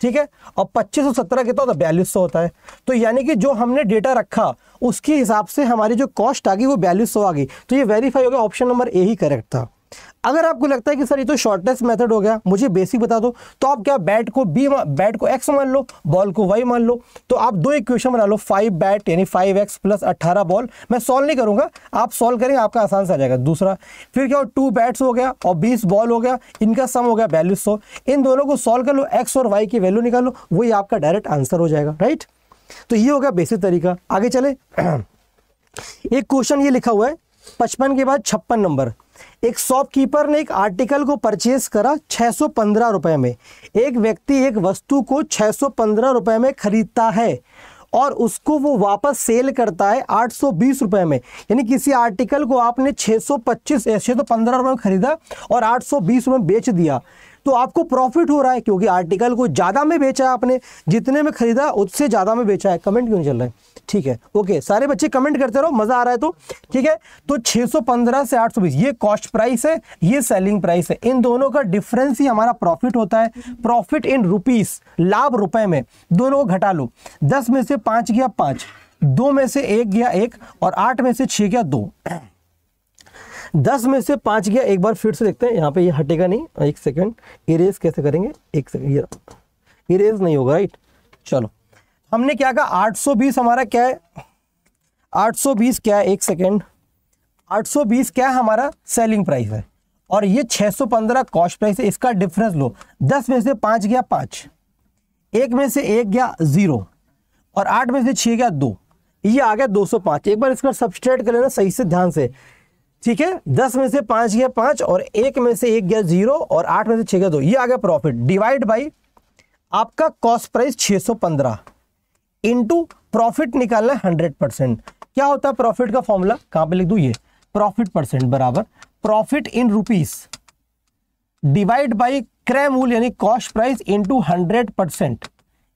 ठीक है और पच्चीस सौ सत्रह कितना तो होता तो है बयालीस सौ होता है तो यानी कि जो हमने डेटा रखा उसके हिसाब से हमारी जो कॉस्ट आ गई वो बयालीस सौ आ गई तो ये वेरीफाई हो गया ऑप्शन नंबर ए ही करेक्ट था अगर आपको लगता है कि सर ये तो शॉर्टेस्ट मेथड हो गया मुझे बेसिक बता दो तो आप क्या बैट को बी बैट को एक्स मान लो बॉल को वाई मान लो तो आप दो इक्वेशन बना लो फाइव बैट यानी फाइव एक्स प्लस अट्ठारह बॉल मैं सॉल्व नहीं करूंगा आप सॉल्व करेंगे आपका आसान से आ जाएगा दूसरा फिर क्या हो टू बैट्स हो गया और बीस बॉल हो गया इनका सम हो गया वैल्यू सौ इन दोनों को सॉल्व कर लो एक्स और वाई की वैल्यू निकालो वही आपका डायरेक्ट आंसर हो जाएगा राइट तो ये होगा बेसिक तरीका आगे चले एक क्वेश्चन ये लिखा हुआ है पचपन के बाद छप्पन नंबर एक शॉपकीपर ने एक आर्टिकल को परचेज करा 615 रुपए में एक व्यक्ति एक वस्तु को 615 रुपए में खरीदता है और उसको वो वापस सेल करता है 820 रुपए में यानी किसी आर्टिकल को आपने 625 615 रुपए में खरीदा और 820 रुपए में बेच दिया तो आपको प्रॉफिट हो रहा है क्योंकि आर्टिकल को ज़्यादा में बेचा है आपने जितने में खरीदा उससे ज़्यादा में बेचा है कमेंट क्यों चल रहा है ठीक है ओके सारे बच्चे कमेंट करते रहो मज़ा आ रहा है तो ठीक है तो 615 से 820 ये कॉस्ट प्राइस है ये सेलिंग प्राइस है इन दोनों का डिफरेंस ही हमारा प्रॉफिट होता है प्रॉफिट इन रुपीस लाभ रुपए में दोनों को घटा लो दस में से पाँच गया पाँच दो में से एक गया एक और आठ में से छः गया दो दस में से पांच गया एक बार फिर से देखते हैं यहाँ पे ये हटेगा नहीं एक सेकेंड इरेज कैसे करेंगे एक सेकंड ये इरेज नहीं होगा राइट चलो हमने क्या कहा 820 हमारा क्या है 820 क्या है एक सेकेंड 820 क्या है हमारा सेलिंग प्राइस है और ये 615 कॉस्ट प्राइस है इसका डिफरेंस लो दस में से पांच गया पांच एक में से एक गया ज़ीरो और आठ में से छह गया दो ये आ गया पांच एक बार इसका सब्सट्रेट कर लेना सही से ध्यान से ठीक है दस में से पांच गया पांच और एक में से एक गया जीरो और आठ में से छह गया दो ये आ गया प्रॉफिट डिवाइड बाई आपका कॉस्ट प्राइस 615 सौ पंद्रह इंटू प्रॉफिट निकालना है हंड्रेड परसेंट क्या होता है प्रॉफिट का फॉर्मूला कहां पे लिख दू ये प्रॉफिट परसेंट बराबर profit in rupees divide by क्रय मूल यानी cost price into hundred percent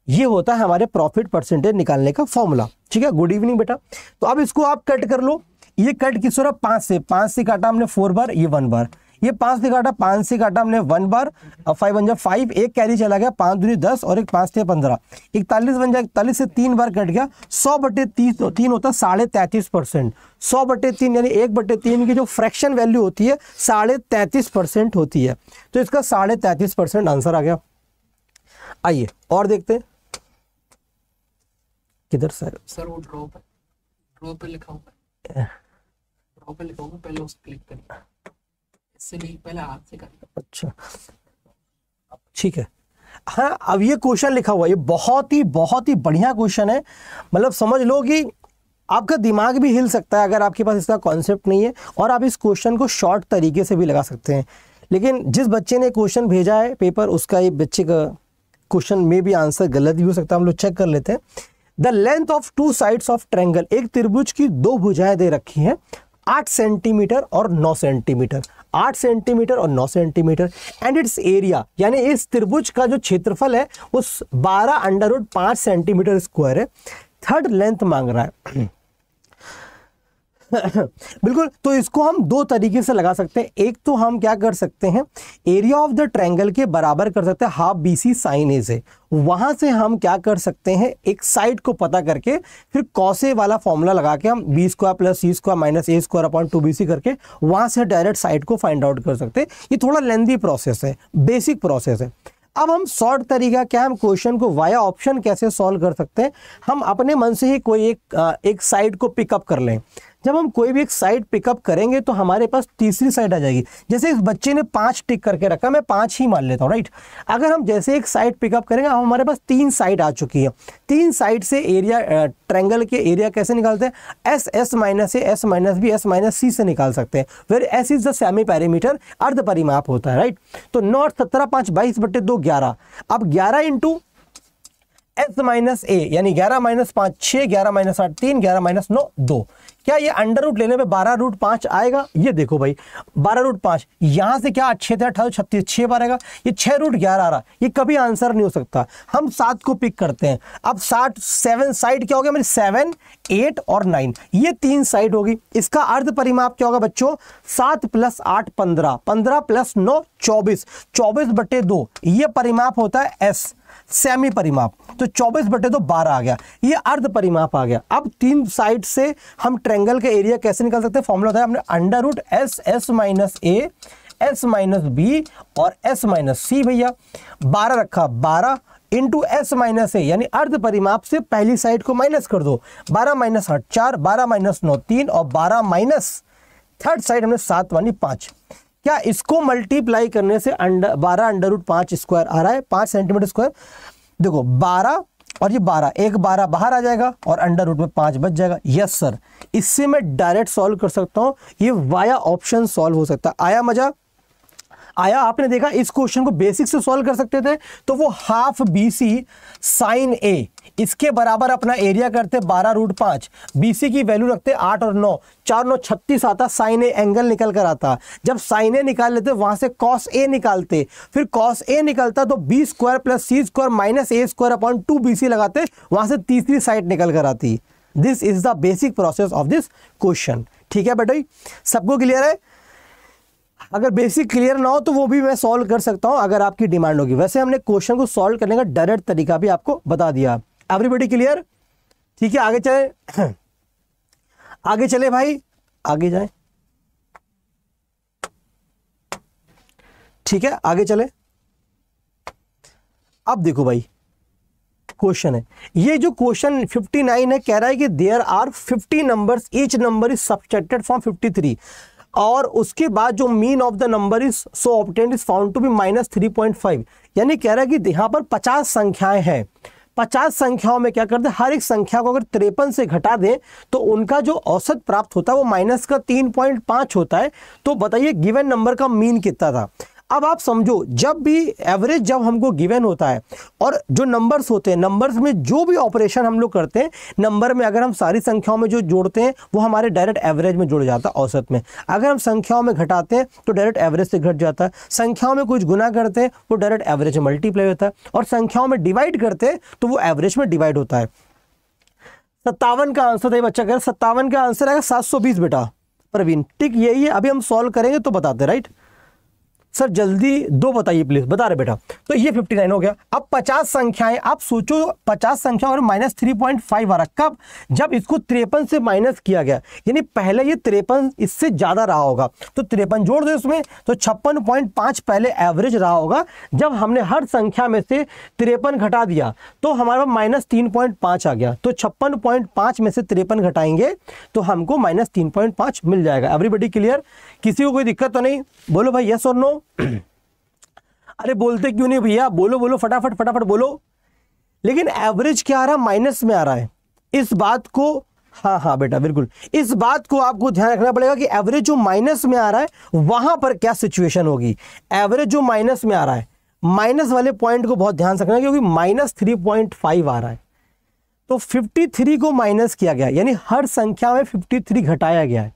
ये होता है हमारे प्रॉफिट परसेंटेज निकालने का फॉर्मूला ठीक है गुड इवनिंग बेटा तो अब इसको आप कट कर लो ये कट किस हो रहा है पांच से पांच से काटा हमने फोर बार ये वन बार ये पांच से काटा पांच से काटा हमने वन बार और फाइव बन जाए फाइव एक कैरी चला गया पांच दूरी दस और एक पांच थे पंद्रह इकतालीस बन जाए इकतालीस से तीन बार कट गया सौ बटे तीस तीन होता है साढ़े तैतीस परसेंट सौ बटे तीन यानी एक बटे तीन की जो फ्रैक्शन वैल्यू होती है साढ़े तैतीस परसेंट होती है तो इसका साढ़े तैतीस परसेंट आंसर आ गया आइए और देखते हैं किधर सर सर वो ड्रॉ पे ड्रॉ पे लिखा हुआ है आपको पे लिखोगे पहले उस क्लिक करना इससे नहीं पहले हाथ से करना अच्छा ठीक है हाँ अब ये क्वेश्चन लिखा हुआ है ये बहुत ही बहुत ही बढ़िया क्वेश्चन है मतलब समझ लो कि आपका दिमाग भी हिल सकता है अगर आपके पास इसका कॉन्सेप्ट नहीं है और आप इस क्वेश्चन को शॉर्ट तरीके से भी लगा सकते हैं लेकिन जिस बच्चे ने क्वेश्चन भेजा है पेपर उसका ये बच्चे का क्वेश्चन में भी आंसर गलत भी हो सकता है हम लोग चेक कर लेते हैं the length of two sides of triangle एक त्रिभुज की दो भुजाएं दे रखी हैं आठ सेंटीमीटर और नौ सेंटीमीटर आठ सेंटीमीटर और नौ सेंटीमीटर एंड इट्स एरिया यानी इस त्रिभुज का जो क्षेत्रफल है उस बारह अंडर रोड पांच सेंटीमीटर स्क्वायर है थर्ड लेंथ मांग रहा है बिल्कुल तो इसको हम दो तरीके से लगा सकते हैं एक तो हम क्या कर सकते हैं एरिया ऑफ द ट्रायंगल के बराबर कर सकते हैं half B C sine A से वहां से हम क्या कर सकते हैं एक साइड को पता करके फिर कौसे वाला फॉर्मूला लगा के हम B square plus C square minus A square upon two B C करके वहां से डायरेक्ट साइड को फाइंड आउट कर सकते हैं ये थोड़ा लेंदी प्रोसेस है बेसिक प्रोसेस है अब हम शॉर्ट तरीका क्या हम क्वेश्चन को वाया ऑप्शन कैसे सॉल्व कर सकते हैं हम अपने मन से ही कोई एक एक साइड को पिकअप कर लें जब हम कोई भी एक साइड पिकअप करेंगे तो हमारे पास तीसरी साइड आ जाएगी जैसे इस बच्चे ने पांच टिक करके रखा मैं पांच ही मान लेता हूँ राइट अगर हम जैसे एक साइड पिकअप करेंगे हम हमारे पास तीन साइड आ चुकी है तीन साइड से एरिया ट्रेंगल के एरिया कैसे निकालते हैं S S minus A S minus B S minus C से निकाल सकते हैं where S is the semi parameter अर्ध परिमाप होता है राइट तो नॉट सत्रह पाँच बाईस बट्टे दो ग्यारह अब ग्यारह इंटू एस माइनस ए यानी ग्यारह माइनस पांच छह ग्यारह माइनस आठ तीन ग्यारह माइनस नौ दो क्या ये अंडर रूट लेने पे बारह रूट पांच आएगा ये देखो भाई बारह रूट पांच यहां से क्या छह थे अठारह छत्तीस छह बार आएगा ये छह रूट ग्यारह आ रहा ये कभी आंसर नहीं हो सकता हम सात को पिक करते हैं अब सात सेवन साइड क्या हो गया मेरी सेवन एट और नाइन ये तीन साइड होगी इसका अर्ध परिमाप क्या होगा बच्चों सात प्लस आठ पंद्रह पंद्रह प्लस नौ चौबीस चौबीस बटे दो ये परिमाप होता है एस सेमी परिमाप तो 24 बटे तो बारह आ गया ये अर्ध परिमाप आ गया अब तीन साइड से हम ट्रेंगल के एरिया कैसे निकाल सकते हैं फॉर्मूला था हमने under root S S minus A S minus B और एस माइनस सी भैया बारह रखा बारह इंटू एस माइनस ए यानी अर्ध परिमाप से पहली साइड को माइनस कर दो बारह माइनस आठ चार बारह माइनस नौ तीन और बारह माइनस थर्ड साइड हमने सात वाली पाँच क्या इसको मल्टीप्लाई करने से अंडर बारह अंडर रूट पांच स्क्वायर आ रहा है पांच सेंटीमीटर स्क्वायर देखो बारह और ये बारह एक बारह बाहर आ जाएगा और अंडर रूट में पांच बच जाएगा यस सर इससे मैं डायरेक्ट सॉल्व कर सकता हूं ये वाया ऑप्शन सॉल्व हो सकता है आया मजा आया आपने देखा इस क्वेश्चन को बेसिक से सॉल्व कर सकते थे तो वो half B C sine A इसके बराबर अपना एरिया करते बारह रूट पाँच बीसी की वैल्यू रखते आठ और नौ चार नौ छत्तीस आता साइन ए एंगल निकल कर आता जब साइन ए निकाल लेते वहाँ से कॉस ए निकालते फिर कॉस ए निकलता तो B square plus C square minus A square upon two B C लगाते वहाँ से तीसरी साइड निकल कर आती this is the basic process of this question ठीक है बेटा सबको क्लियर है अगर बेसिक क्लियर ना हो तो वो भी मैं सॉल्व कर सकता हूं अगर आपकी डिमांड होगी वैसे हमने क्वेश्चन को सॉल्व करने का डायरेक्ट तरीका भी आपको बता दिया एवरीबडी क्लियर ठीक है आगे चले आगे चले भाई आगे जाए ठीक है आगे चले अब देखो भाई क्वेश्चन है ये जो क्वेश्चन 59 है कह रहा है कि there are 50 numbers each number is subtracted from 53 और उसके बाद जो mean of the number is so obtained is found to be minus three point five यानी कह रहा है कि यहां पर पचास संख्याएं हैं पचास संख्याओं में क्या करते हर एक संख्या को अगर तिरपन से घटा दें तो उनका जो औसत प्राप्त होता है वो माइनस का तीन पॉइंट पांच होता है तो बताइए गिवन नंबर का मीन कितना था अब आप समझो जब भी एवरेज जब हमको गिवन होता है और जो नंबर्स होते हैं नंबर्स में जो भी ऑपरेशन हम लोग करते हैं नंबर में अगर हम सारी संख्याओं में जो जोड़ते हैं वो हमारे डायरेक्ट एवरेज में जुड़ जाता है औसत में अगर हम संख्याओं में घटाते हैं तो डायरेक्ट एवरेज से घट जाता है संख्याओं में कुछ गुना करते हैं वो डायरेक्ट एवरेज में मल्टीप्लाई होता है और संख्याओं में डिवाइड करते हैं तो वो एवरेज में डिवाइड होता है सत्तावन का आंसर था बच्चा कह सत्तावन का आंसर आएगा सात सौ बीस बेटा प्रवीण ठीक यही है अभी हम सॉल्व करेंगे तो बताते राइट सर जल्दी दो बताइए प्लीज बता रहे बेटा तो ये 59 हो गया अब 50 संख्याएं आप सोचो 50 संख्या और माइनस थ्री पॉइंट फाइव आ रहा कब जब इसको तिरपन से माइनस किया गया यानी पहले ये तिरपन इससे ज़्यादा रहा होगा तो तिरपन जोड़ दो इसमें तो छप्पन पॉइंट पांच पहले एवरेज रहा होगा जब हमने हर संख्या में से तिरपन घटा दिया तो हमारा माइनस तीन पॉइंट पांच आ गया तो छप्पन पॉइंट पाँच में से तिरपन घटाएंगे तो हमको माइनस तीन पॉइंट पांच मिल जाएगा एवरीबडी क्लियर किसी को कोई दिक्कत तो नहीं बोलो भाई यस और नो अरे बोलते क्यों नहीं भैया बोलो बोलो फटाफट फटाफट बोलो लेकिन एवरेज क्या आ रहा है माइनस में आ रहा है इस बात को हाँ हाँ बेटा बिल्कुल इस बात को आपको ध्यान रखना पड़ेगा कि एवरेज जो माइनस में आ रहा है वहां पर क्या सिचुएशन होगी एवरेज जो माइनस में आ रहा है माइनस वाले पॉइंट को बहुत ध्यान रखना क्योंकि माइनस थ्री पॉइंट फाइव आ रहा है तो फिफ्टी थ्री को माइनस किया गया यानी हर संख्या में फिफ्टी थ्री घटाया गया है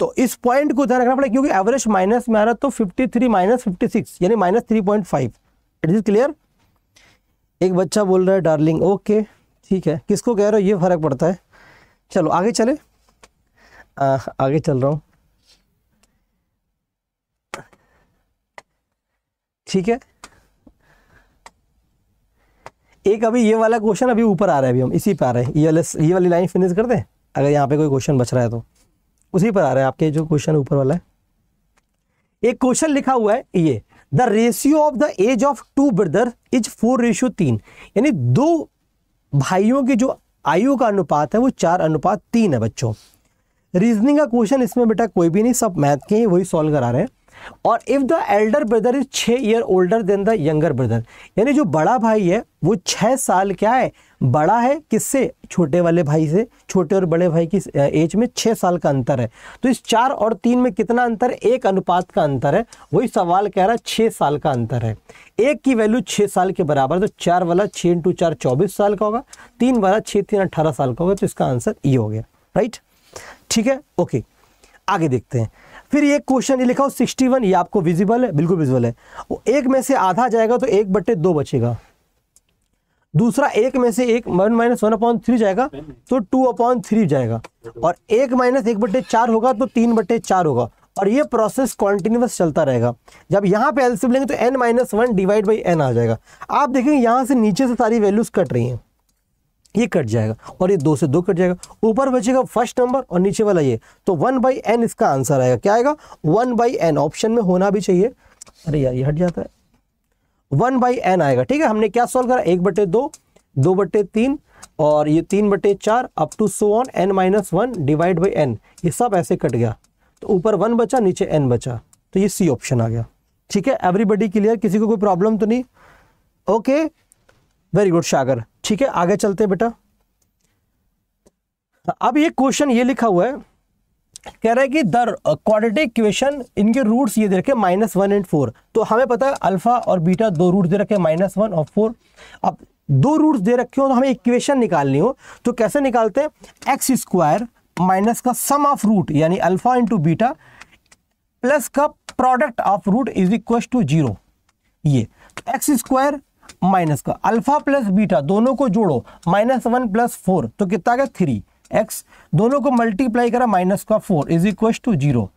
तो इस पॉइंट को ध्यान रखना पड़ेगा क्योंकि एवरेज माइनस में आ रहा तो 53 थ्री माइनस फिफ्टी यानी minus three point five it is clear एक बच्चा बोल रहा है डार्लिंग ओके ठीक है किसको कह रहे हो ये फर्क पड़ता है चलो आगे चले आ, आगे चल रहा हूँ ठीक है एक अभी ये वाला क्वेश्चन अभी ऊपर आ रहा है अभी हम इसी पे आ रहे हैं ये वाले ये वाली लाइन फिनिश कर दें अगर यहाँ पे कोई क्वेश्चन बच रहा है तो उसी पर आ रहा है आपके जो क्वेश्चन ऊपर वाला है एक क्वेश्चन लिखा हुआ है ये the ratio of the age of two brother is four ratio तीन यानी दो भाइयों की जो आयु का अनुपात है वो चार अनुपात तीन है बच्चों रीजनिंग का क्वेश्चन इसमें बेटा कोई भी नहीं सब मैथ के ही वही सॉल्व करा रहे हैं और if the elder brother is छः year older than the younger brother यानी जो बड़ा भाई है वो छः साल क्या है बड़ा है किससे छोटे वाले भाई से छोटे और बड़े भाई की एज में छः साल का अंतर है तो इस चार और तीन में कितना अंतर एक अनुपात का अंतर है वही सवाल कह रहा है छः साल का अंतर है एक की वैल्यू छः साल के बराबर तो चार वाला छः इंटू चार चौबीस साल का होगा तीन वाला छः तीन अट्ठारह साल का होगा तो इसका आंसर ये हो गया राइट ठीक है ओके आगे देखते हैं फिर ये क्वेश्चन ये लिखा हो सिक्सटी वन ये आपको विजिबल है बिल्कुल विजिबल है वो एक में से आधा जाएगा तो एक बट्टे दो बचेगा दूसरा एक में से एक one minus one upon three जाएगा तो टू अपॉइंट थ्री जाएगा और एक माइनस एक बट्टे चार होगा तो तीन बट्टे चार होगा और ये प्रोसेस कॉन्टिन्यूस चलता रहेगा जब यहाँ पे एल्सिप लेंगे तो N minus one divide by N आ जाएगा आप देखेंगे यहाँ से नीचे से सारी वैल्यूज कट रही हैं ये कट जाएगा और ये दो से दो कट जाएगा ऊपर बचेगा फर्स्ट नंबर और नीचे वाला ये तो वन बाई एन इसका आंसर आएगा क्या आएगा वन बाई एन ऑप्शन में होना भी चाहिए अरे यार ये हट जाता है वन बाई एन आएगा ठीक है हमने क्या सॉल्व करा एक बटे दो दो बटे तीन और ये तीन बटे चार up to so on N minus one divide by N ये सब ऐसे कट गया तो ऊपर वन बचा नीचे एन बचा तो ये सी ऑप्शन आ गया ठीक है एवरीबडी क्लियर किसी को कोई प्रॉब्लम तो नहीं okay okay, very good Sagar ठीक है आगे चलते बेटा अब ये क्वेश्चन ये लिखा हुआ है कह रहा है कि दर क्वाड्रेटिक इक्वेशन इनके रूट्स ये दे रखे माइनस वन एंड फोर तो हमें पता है अल्फा और बीटा दो रूट दे रखे माइनस वन और फोर अब दो रूट्स दे रखे हो तो हमें इक्वेशन निकालनी हो तो कैसे निकालते हैं एक्स स्क्वायर माइनस का सम ऑफ रूट यानी अल्फा इंटू बीटा प्लस का product of root is equal to zero ये एक्स स्क्वायर माइनस का अल्फा प्लस बीटा दोनों को जोड़ो माइनस वन प्लस फोर तो कितना गया थ्री एक्स दोनों को मल्टीप्लाई करा माइनस का four is equal to zero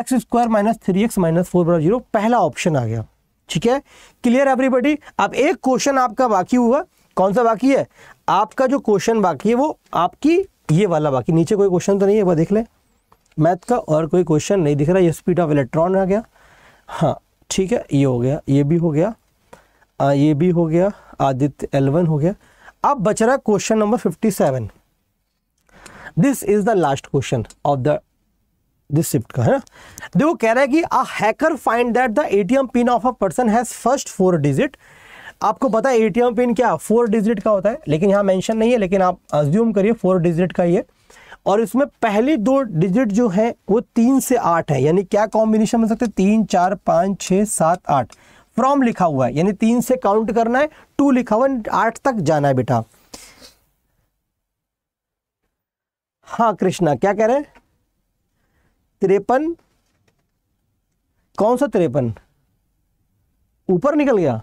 X square minus three X minus four बराबर जीरो पहला ऑप्शन आ गया ठीक है क्लियर एवरीबडी अब एक क्वेश्चन आपका बाकी हुआ कौन सा बाकी है आपका जो क्वेश्चन बाकी है वो आपकी ये वाला बाकी नीचे कोई क्वेश्चन तो नहीं है वह देख ले मैथ का और कोई क्वेश्चन नहीं दिख रहा ये स्पीड ऑफ इलेक्ट्रॉन आ गया हाँ ठीक है ये हो गया ये भी हो गया आ, ये भी हो गया आदित्य एलवन हो गया अब बच रहा question number fifty seven this is the last question of the this shift का है देखो कह रहा है कि a hacker find that the ATM pin of a person has first four digit आपको पता है एटीएम पिन क्या फोर डिजिट का होता है लेकिन यहाँ मेंशन नहीं है लेकिन आप अज्यूम करिए फोर डिजिट का ये और इसमें पहली दो डिजिट जो है वो तीन से आठ है यानी क्या कॉम्बिनेशन बन सकते हैं तीन चार पाँच छः सात आठ फ्रॉम लिखा हुआ है यानी तीन से काउंट करना है टू लिखा हुआ आठ तक जाना है बेटा हाँ कृष्णा क्या कह रहे हैं तिरपन कौन सा तिरपन ऊपर निकल गया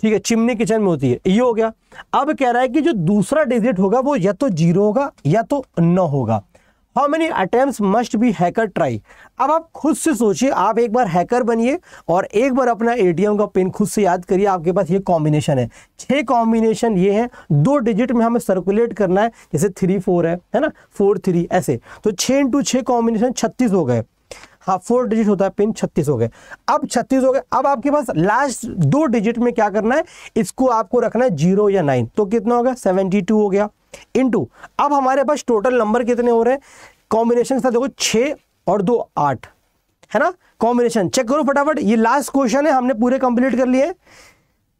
ठीक है चिमनी किचन में होती है ये हो गया अब कह रहा है कि जो दूसरा डिजिट होगा वो या तो जीरो होगा या तो नौ होगा how many attempt must be hacker try अब आप खुद से सोचिए आप एक बार हैकर बनिए और एक बार अपना ए का पिन खुद से याद करिए आपके पास ये कॉम्बिनेशन है छह कॉम्बिनेशन ये है दो डिजिट में हमें सर्कुलेट करना है जैसे थ्री फोर है है ना फोर थ्री ऐसे तो छः इंटू छः कॉम्बिनेशन छत्तीस हो गए हाँ फोर डिजिट होता है पिन छत्तीस हो गए अब छत्तीस हो गए अब आपके पास लास्ट दो डिजिट में क्या करना है इसको आपको रखना है जीरो या नाइन तो कितना हो गया सेवेंटी टू हो गया इनटू अब हमारे पास टोटल नंबर कितने हो रहे हैं कॉम्बिनेशन था देखो छः और दो आठ है ना कॉम्बिनेशन चेक करो फटाफट ये लास्ट क्वेश्चन है हमने पूरे कंप्लीट कर लिए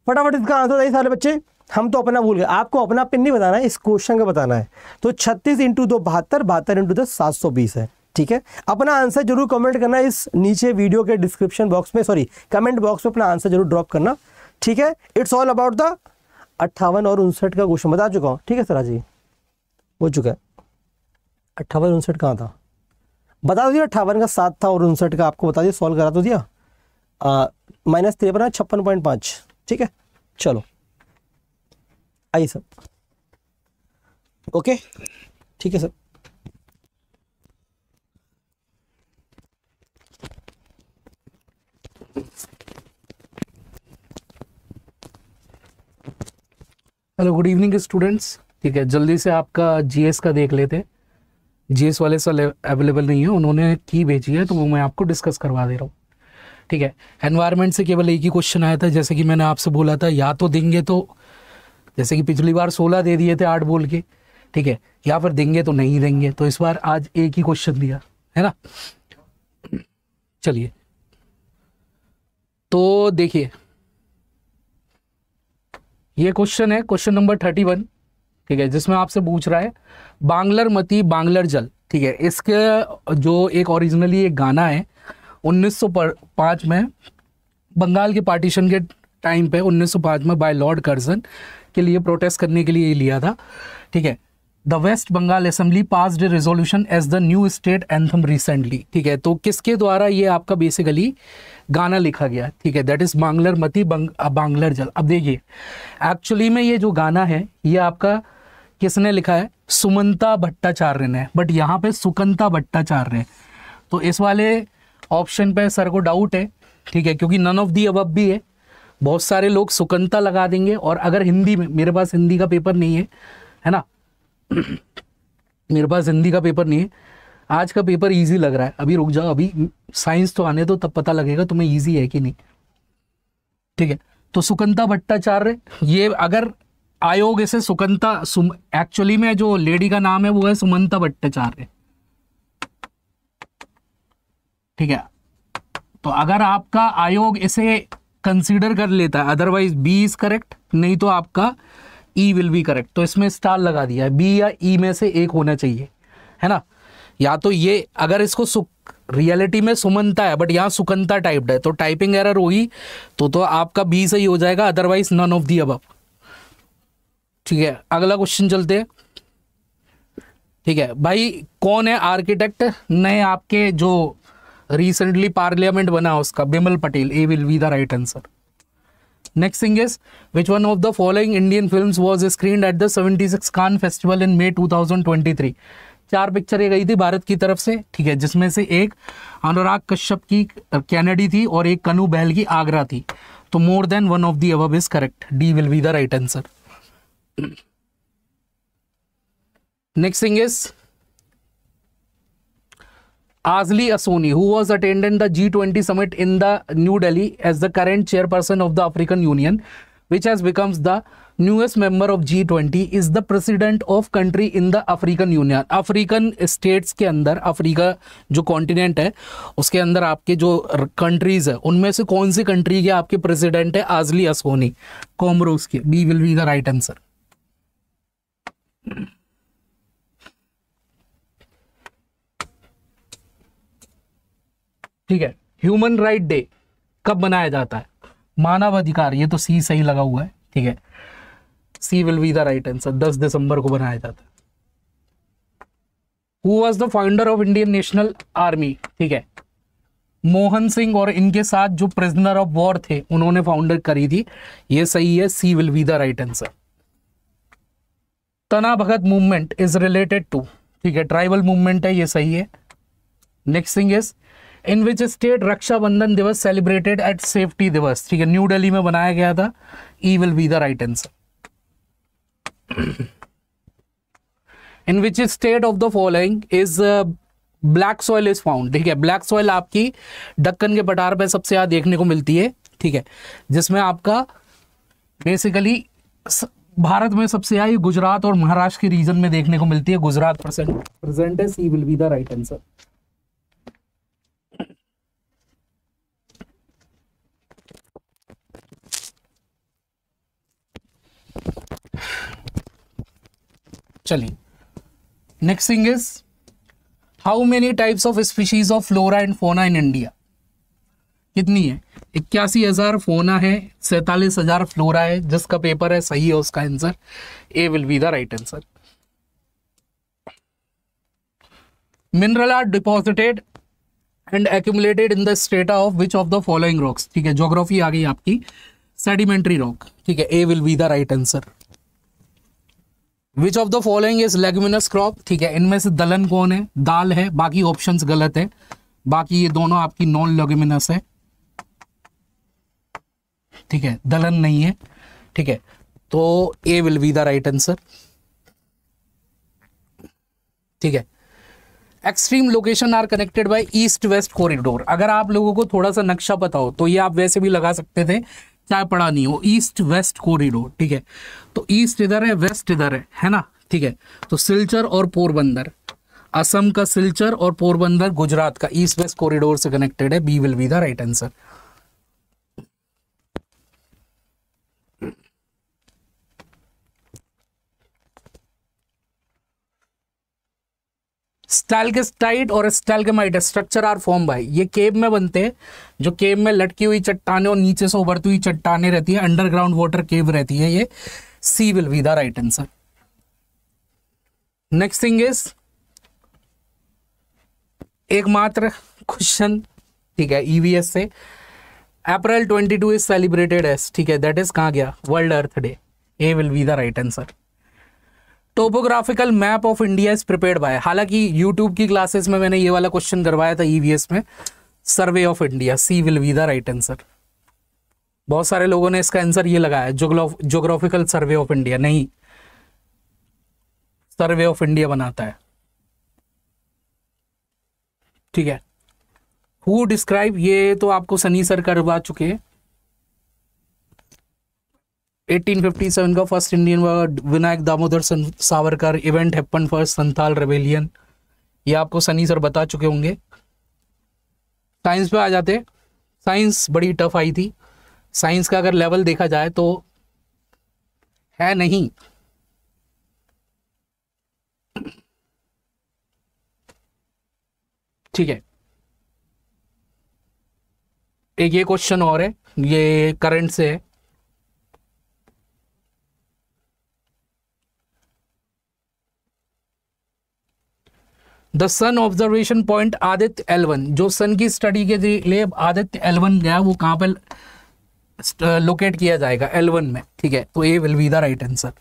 फटाफट इसका आंसर बताइए सारे बच्चे हम तो अपना भूल गए आपको अपना पिन नहीं बताना है इस क्वेश्चन का बताना है तो छत्तीस इंटू दो बहत्तर बहत्तर इंटू दस सात सौ बीस है ठीक है अपना आंसर जरूर कमेंट करना इस नीचे वीडियो के डिस्क्रिप्शन बॉक्स में सॉरी कमेंट बॉक्स में अपना आंसर जरूर ड्रॉप करना ठीक है इट्स ऑल अबाउट द अट्ठावन और उनसठ का क्वेश्चन बता चुका हूँ ठीक है सर आज हो चुका है अट्ठावन उनसठ कहाँ था बता दिया अट्ठावन का सात था और उनसठ का आपको बता दिया सॉल्व करा तो दिया माइनस तिरपन छप्पन पॉइंट पाँच ठीक है चलो आइए सर ओके ठीक है sir hello good evening students ठीक है जल्दी से आपका जीएस का देख लेते हैं जीएस वाले सर अवेलेबल नहीं है उन्होंने की भेजी है तो वो मैं आपको डिस्कस करवा दे रहा हूँ ठीक है एनवायरनमेंट से केवल एक ही क्वेश्चन आया था जैसे कि मैंने आपसे बोला था या तो देंगे तो जैसे कि पिछली बार सोलह दे दिए थे आठ बोल के ठीक है या फिर देंगे तो नहीं देंगे तो इस बार आज एक ही क्वेश्चन दिया है ना चलिए तो देखिए ये क्वेश्चन है क्वेश्चन नंबर थर्टी वन ठीक है जिसमें आपसे पूछ रहा है बांग्लर मती बांग्लर जल ठीक है इसके जो एक ओरिजिनली एक गाना है 1905 में बंगाल के पार्टीशन के टाइम पे 1905 में बाय लॉर्ड कर्जन के लिए प्रोटेस्ट करने के लिए लिया था ठीक है the West Bengal assembly pass a resolution as the new state anthem recently ठीक है तो किसके द्वारा ये आपका बेसिकली गाना लिखा गया ठीक है दैट इज बांग्लर मती बांग्लर जल अब देखिए एक्चुअली में ये जो गाना है ये आपका किसने लिखा है सुमंता भट्टाचार्य ने बट यहाँ पे सुकंता भट्टाचार्य तो इस वाले ऑप्शन पे सर को डाउट है ठीक है क्योंकि नन ऑफ दी अब भी है बहुत सारे लोग सुकंता लगा देंगे और अगर हिंदी में मेरे पास हिंदी का पेपर नहीं है है ना मेरे पास हिंदी का पेपर नहीं है आज का पेपर इजी लग रहा है अभी रुक जाओ अभी साइंस तो आने दो तब पता लगेगा तुम्हें इजी है कि नहीं ठीक है तो सुकंता भट्टाचार्य ये अगर आयोग इसे सुकंता एक्चुअली में जो लेडी का नाम है वो है सुमंता भट्टाचार्य ठीक है तो अगर आपका आयोग इसे कंसीडर कर लेता है अदरवाइज बी इज करेक्ट नहीं तो आपका ई विल बी करेक्ट तो इसमें स्टार लगा दिया है बी या ई e में से एक होना चाहिए है ना या तो ये अगर इसको सुक रियलिटी में सुमनता है बट यहाँ सुकनता टाइप्ड है तो टाइपिंग एरर होगी तो तो आपका बी सही हो जाएगा अदरवाइज नन ऑफ दी अब ठीक है अगला क्वेश्चन चलते हैं ठीक है भाई कौन है आर्किटेक्ट नए आपके जो रिसेंटली पार्लियामेंट बना उसका Bimal Patel A will be the right answer Next thing is, which one of the following Indian films was screened at the 76 Cannes Festival in May 2023? चार पिक्चरें गई थी भारत की तरफ से ठीक है जिसमें से एक अनुराग कश्यप की कैनेडी थी और एक कनु बहल की आगरा थी तो more than one of the above is correct D will be the right answer next thing is Azli Asuni, who was attending the G20 summit in the New Delhi as the current chairperson of the African Union, which has becomes the newest member of G20, is the president of country in the African Union. African states के अंदर Africa जो continent है उसके अंदर आपके जो countries है उनमें से कौन सी कंट्री के आपके प्रेसिडेंट है आजली असोनी कॉमरोस के B will be the right answer ठीक है ह्यूमन राइट डे कब मनाया जाता है मानव अधिकार ये तो सी सही लगा हुआ है ठीक है C will be the right answer 10 दिसंबर को बनाया जाता है was the founder of Indian National Army ठीक है मोहन सिंह और इनके साथ जो प्रिजनर ऑफ वॉर थे उन्होंने फाउंडर करी थी ये सही है C will be the right answer Tana Bhagat movement is related to ठीक है ट्राइबल मूवमेंट है ये सही है next thing is in which state Rakshabandhan दिवस सेलिब्रेटेड एट सेफ्टी दिवस ठीक है न्यू दिल्ली में बनाया गया था E will be the right answer in which state of the following is black soil is found ठीक है ब्लैक सॉइल आपकी डक्कन के पठार पर सबसे ज़्यादा देखने को मिलती है ठीक है जिसमें आपका बेसिकली भारत में सबसे आई गुजरात और महाराष्ट्र के रीजन में देखने को मिलती है गुजरात परसेंट प्रेजेंट है C will be the right answer चलिए next thing is how many types of species of flora and fauna in India कितनी है इक्यासी हज़ार फोना है सैतालीस हज़ार फ्लोरा है जिसका पेपर है सही है उसका answer A will be the right answer mineral are deposited and accumulated in the strata of which of the following rocks ठीक है जोग्राफी आ गई आपकी सेडिमेंट्री रॉक ठीक है A will be the right answer which of the following is leguminous crop ठीक है इनमें से दलहन कौन है दाल है बाकी ऑप्शन गलत है बाकी ये दोनों आपकी नॉन लेगमिनस है ठीक है दलहन नहीं है ठीक है तो A will be the right answer ठीक है extreme location are connected by east west corridor अगर आप लोगों को थोड़ा सा नक्शा पता हो तो ये आप वैसे भी लगा सकते थे चाहे पड़ा नहीं वो ईस्ट वेस्ट कॉरिडोर ठीक है तो ईस्ट इधर है वेस्ट इधर है है ना ठीक है तो सिलचर और पोरबंदर असम का सिलचर और पोरबंदर गुजरात का ईस्ट वेस्ट कॉरिडोर से कनेक्टेड है B will be the right answer stalactite और stalagmite structure are form by ये केब में बनते हैं जो केब में लटकी हुई चट्टाने और नीचे से उभरती हुई चट्टाने रहती है अंडरग्राउंड वाटर केव रहती है ये C will be the right answer next thing is एकमात्र क्वेश्चन ठीक है ईवीएस e से अप्रैल 22 इज सेलिब्रेटेड एस ठीक है दैट इज कहा गया world earth day A will be the right answer topographical map of India is prepared by हालांकि YouTube की क्लासेस में मैंने ये वाला क्वेश्चन करवाया था ईवीएस e में survey of India C will be the right answer बहुत सारे लोगों ने इसका आंसर ये लगाया जोग्राफिकल सर्वे ऑफ इंडिया नहीं सर्वे ऑफ इंडिया बनाता है ठीक है हु डिस्क्राइब ये तो आपको सनी सर करवा चुके हैं 1857 का first Indian Vinayak Damodar Savarkar event happen first Santhal rebellion ये आपको सनी सर बता चुके होंगे साइंस पे आ जाते साइंस बड़ी टफ आई थी साइंस का अगर लेवल देखा जाए तो है नहीं ठीक है एक ये क्वेश्चन और है ये करंट से है the sun observation point Aditya L one जो सन की स्टडी के लिए आदित्य एलवन गया वो कहाँ पर लोकेट किया जाएगा एलवन में ठीक है तो A will be the right answer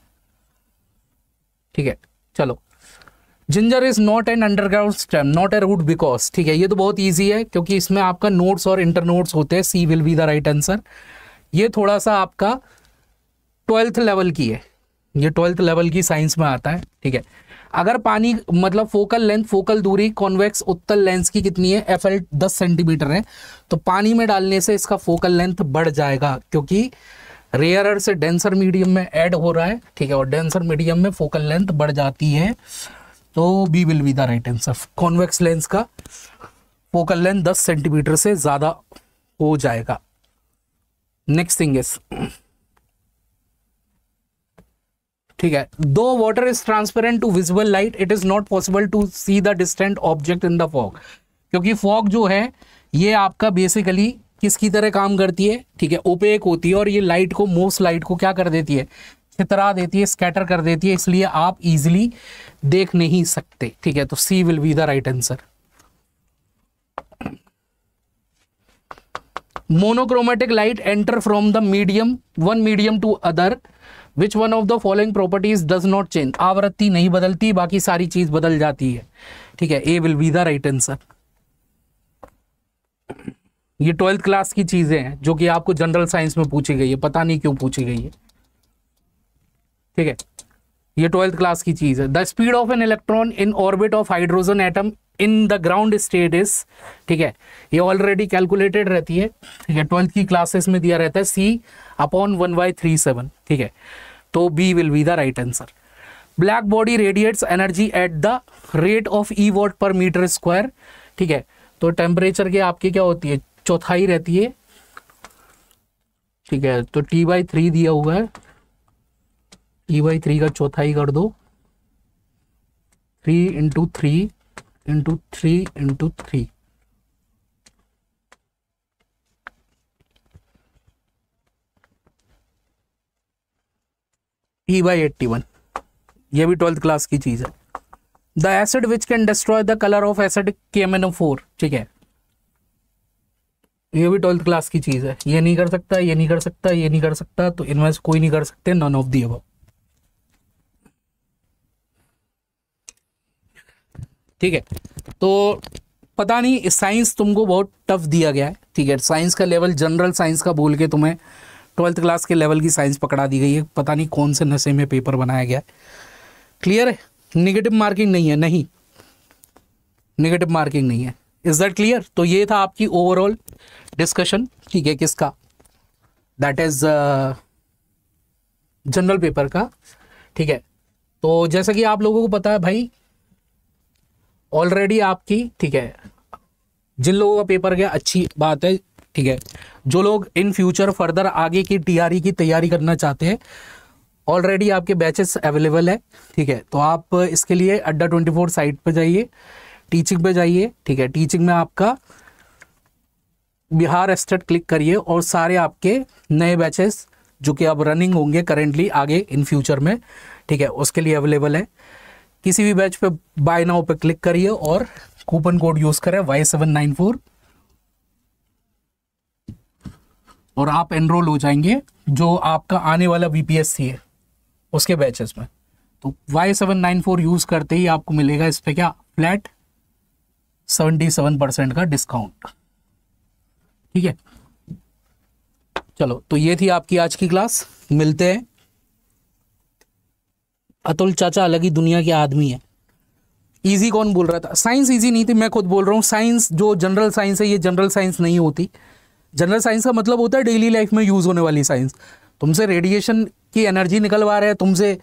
ठीक है चलो ginger is not an underground stem not a root because ठीक है ये तो बहुत ईजी है क्योंकि इसमें आपका नोट्स और इंटर नोट्स होते हैं C will be the right answer ये थोड़ा सा आपका ट्वेल्थ लेवल की है ये ट्वेल्थ लेवल की साइंस में आता है ठीक है अगर पानी मतलब फोकल लेंथ फोकल दूरी कॉन्वेक्स उत्तल लेंस की कितनी है एफ एल दस सेंटीमीटर है तो पानी में डालने से इसका फोकल लेंथ बढ़ जाएगा क्योंकि रेयरर से डेंसर मीडियम में ऐड हो रहा है ठीक है और डेंसर मीडियम में फोकल लेंथ बढ़ जाती है तो B will be the right answer convex lens का फोकल लेंथ दस सेंटीमीटर से ज़्यादा हो जाएगा नेक्स्ट थिंग इज ठीक है दो water is transparent to visible light it is not possible to see the distant object in the fog क्योंकि फॉग जो है ये आपका बेसिकली किसकी तरह काम करती है ठीक है ओपेक होती है और ये लाइट को मोस्ट लाइट को क्या कर देती है छितरा देती है स्कैटर कर देती है इसलिए आप इजिली देख नहीं सकते ठीक है तो C will be the right answer monochromatic light enter from the medium one medium to other which one of the following properties does not change आवृत्ति नहीं बदलती बाकी सारी चीज बदल जाती है ठीक है A will be the right answer ये ट्वेल्थ क्लास की चीजें हैं जो कि आपको जनरल साइंस में पूछी गई है पता नहीं क्यों पूछी गई है ठीक है ये ट्वेल्थ क्लास की चीज है the speed of an electron in orbit of hydrogen atom in the ground state is ठीक है ये ऑलरेडी कैलकुलेटेड रहती है ठीक है ट्वेल्थ की क्लासेस में दिया रहता है C upon one by three seven ठीक है तो B will be the right answer black body radiates energy at the rate of E watt per metre square ठीक है तो टेम्परेचर के आपके क्या होती है चौथाई रहती है ठीक है तो टी बाई थ्री दिया हुआ है ई बाई थ्री का चौथाई कर दो three into three into three into three E by eighty one यह भी ट्वेल्थ क्लास की चीज़ है the acid which can destroy the colour of acid came N four ठीक है ये भी ट्वेल्थ क्लास की चीज़ है ये नहीं कर सकता ये नहीं कर सकता ये नहीं कर सकता तो इनमें से कोई नहीं कर सकते नॉन ऑफ दी अब ठीक है तो पता नहीं साइंस तुमको बहुत टफ दिया गया है ठीक है साइंस का लेवल जनरल साइंस का बोल के तुम्हें ट्वेल्थ क्लास के लेवल की साइंस पकड़ा दी गई है पता नहीं कौन से नशे में पेपर बनाया गया है क्लियर है निगेटिव मार्किंग नहीं है नहीं निगेटिव मार्किंग नहीं है इज दैट क्लियर तो ये था आपकी ओवरऑल डिस्कशन ठीक है किसका दैट इज जनरल पेपर का ठीक है तो जैसा कि आप लोगों को पता है भाई ऑलरेडी आपकी ठीक है जिन लोगों का पेपर गया अच्छी बात है ठीक है जो लोग इन फ्यूचर फर्दर आगे की टीआरई की तैयारी करना चाहते हैं ऑलरेडी आपके बैचेस अवेलेबल है ठीक है तो आप इसके लिए अड्डा ट्वेंटी फोर साइट पर जाइए टीचिंग पे जाइए ठीक है टीचिंग में आपका बिहार स्टेट क्लिक करिए और सारे आपके नए बैचेस जो कि अब रनिंग होंगे करेंटली आगे इन फ्यूचर में ठीक है उसके लिए अवेलेबल है किसी भी बैच पे बाय नाउ पे क्लिक करिए और कूपन कोड यूज करें वाई सेवन नाइन फोर और आप एनरोल हो जाएंगे जो आपका आने वाला बीपीएससी है उसके बैचेस में तो Y seven nine four use करते ही आपको मिलेगा इस पर क्या फ्लैट सेवेंटी सेवन परसेंट का डिस्काउंट ठीक है चलो तो ये थी आपकी आज की क्लास मिलते हैं अतुल चाचा अलग ही दुनिया के आदमी है ईजी कौन बोल रहा था साइंस ईजी नहीं थी मैं खुद बोल रहा हूँ साइंस जो जनरल साइंस है ये जनरल साइंस नहीं होती जनरल साइंस का मतलब होता है डेली लाइफ में यूज़ होने वाली साइंस तुमसे रेडिएशन की एनर्जी निकलवा रहे हैं तुमसे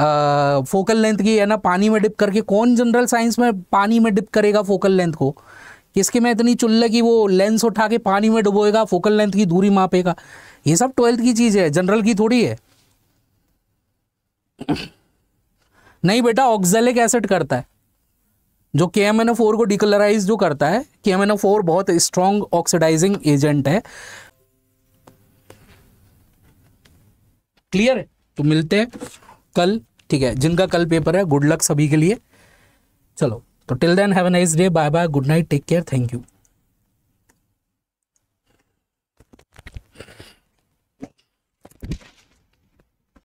फोकल लेंथ की है ना पानी में डिप करके कौन जनरल साइंस में पानी में डिप करेगा फोकल लेंथ को किसके में इतनी चुल्ल कि वो लेंस उठा के पानी में डुबोएगा फोकल लेंथ की दूरी मापेगा ये सब ट्वेल्थ की चीज़ है जनरल की थोड़ी है नहीं बेटा ऑक्जेलिक एसिड करता है जो K M N O four को डिकलराइज जो करता है K M N O four बहुत स्ट्रॉन्ग ऑक्सीडाइजिंग एजेंट है क्लियर है तो मिलते हैं कल ठीक है जिनका कल पेपर है गुड लक सभी के लिए चलो तो till then have a nice day bye bye good night take care thank you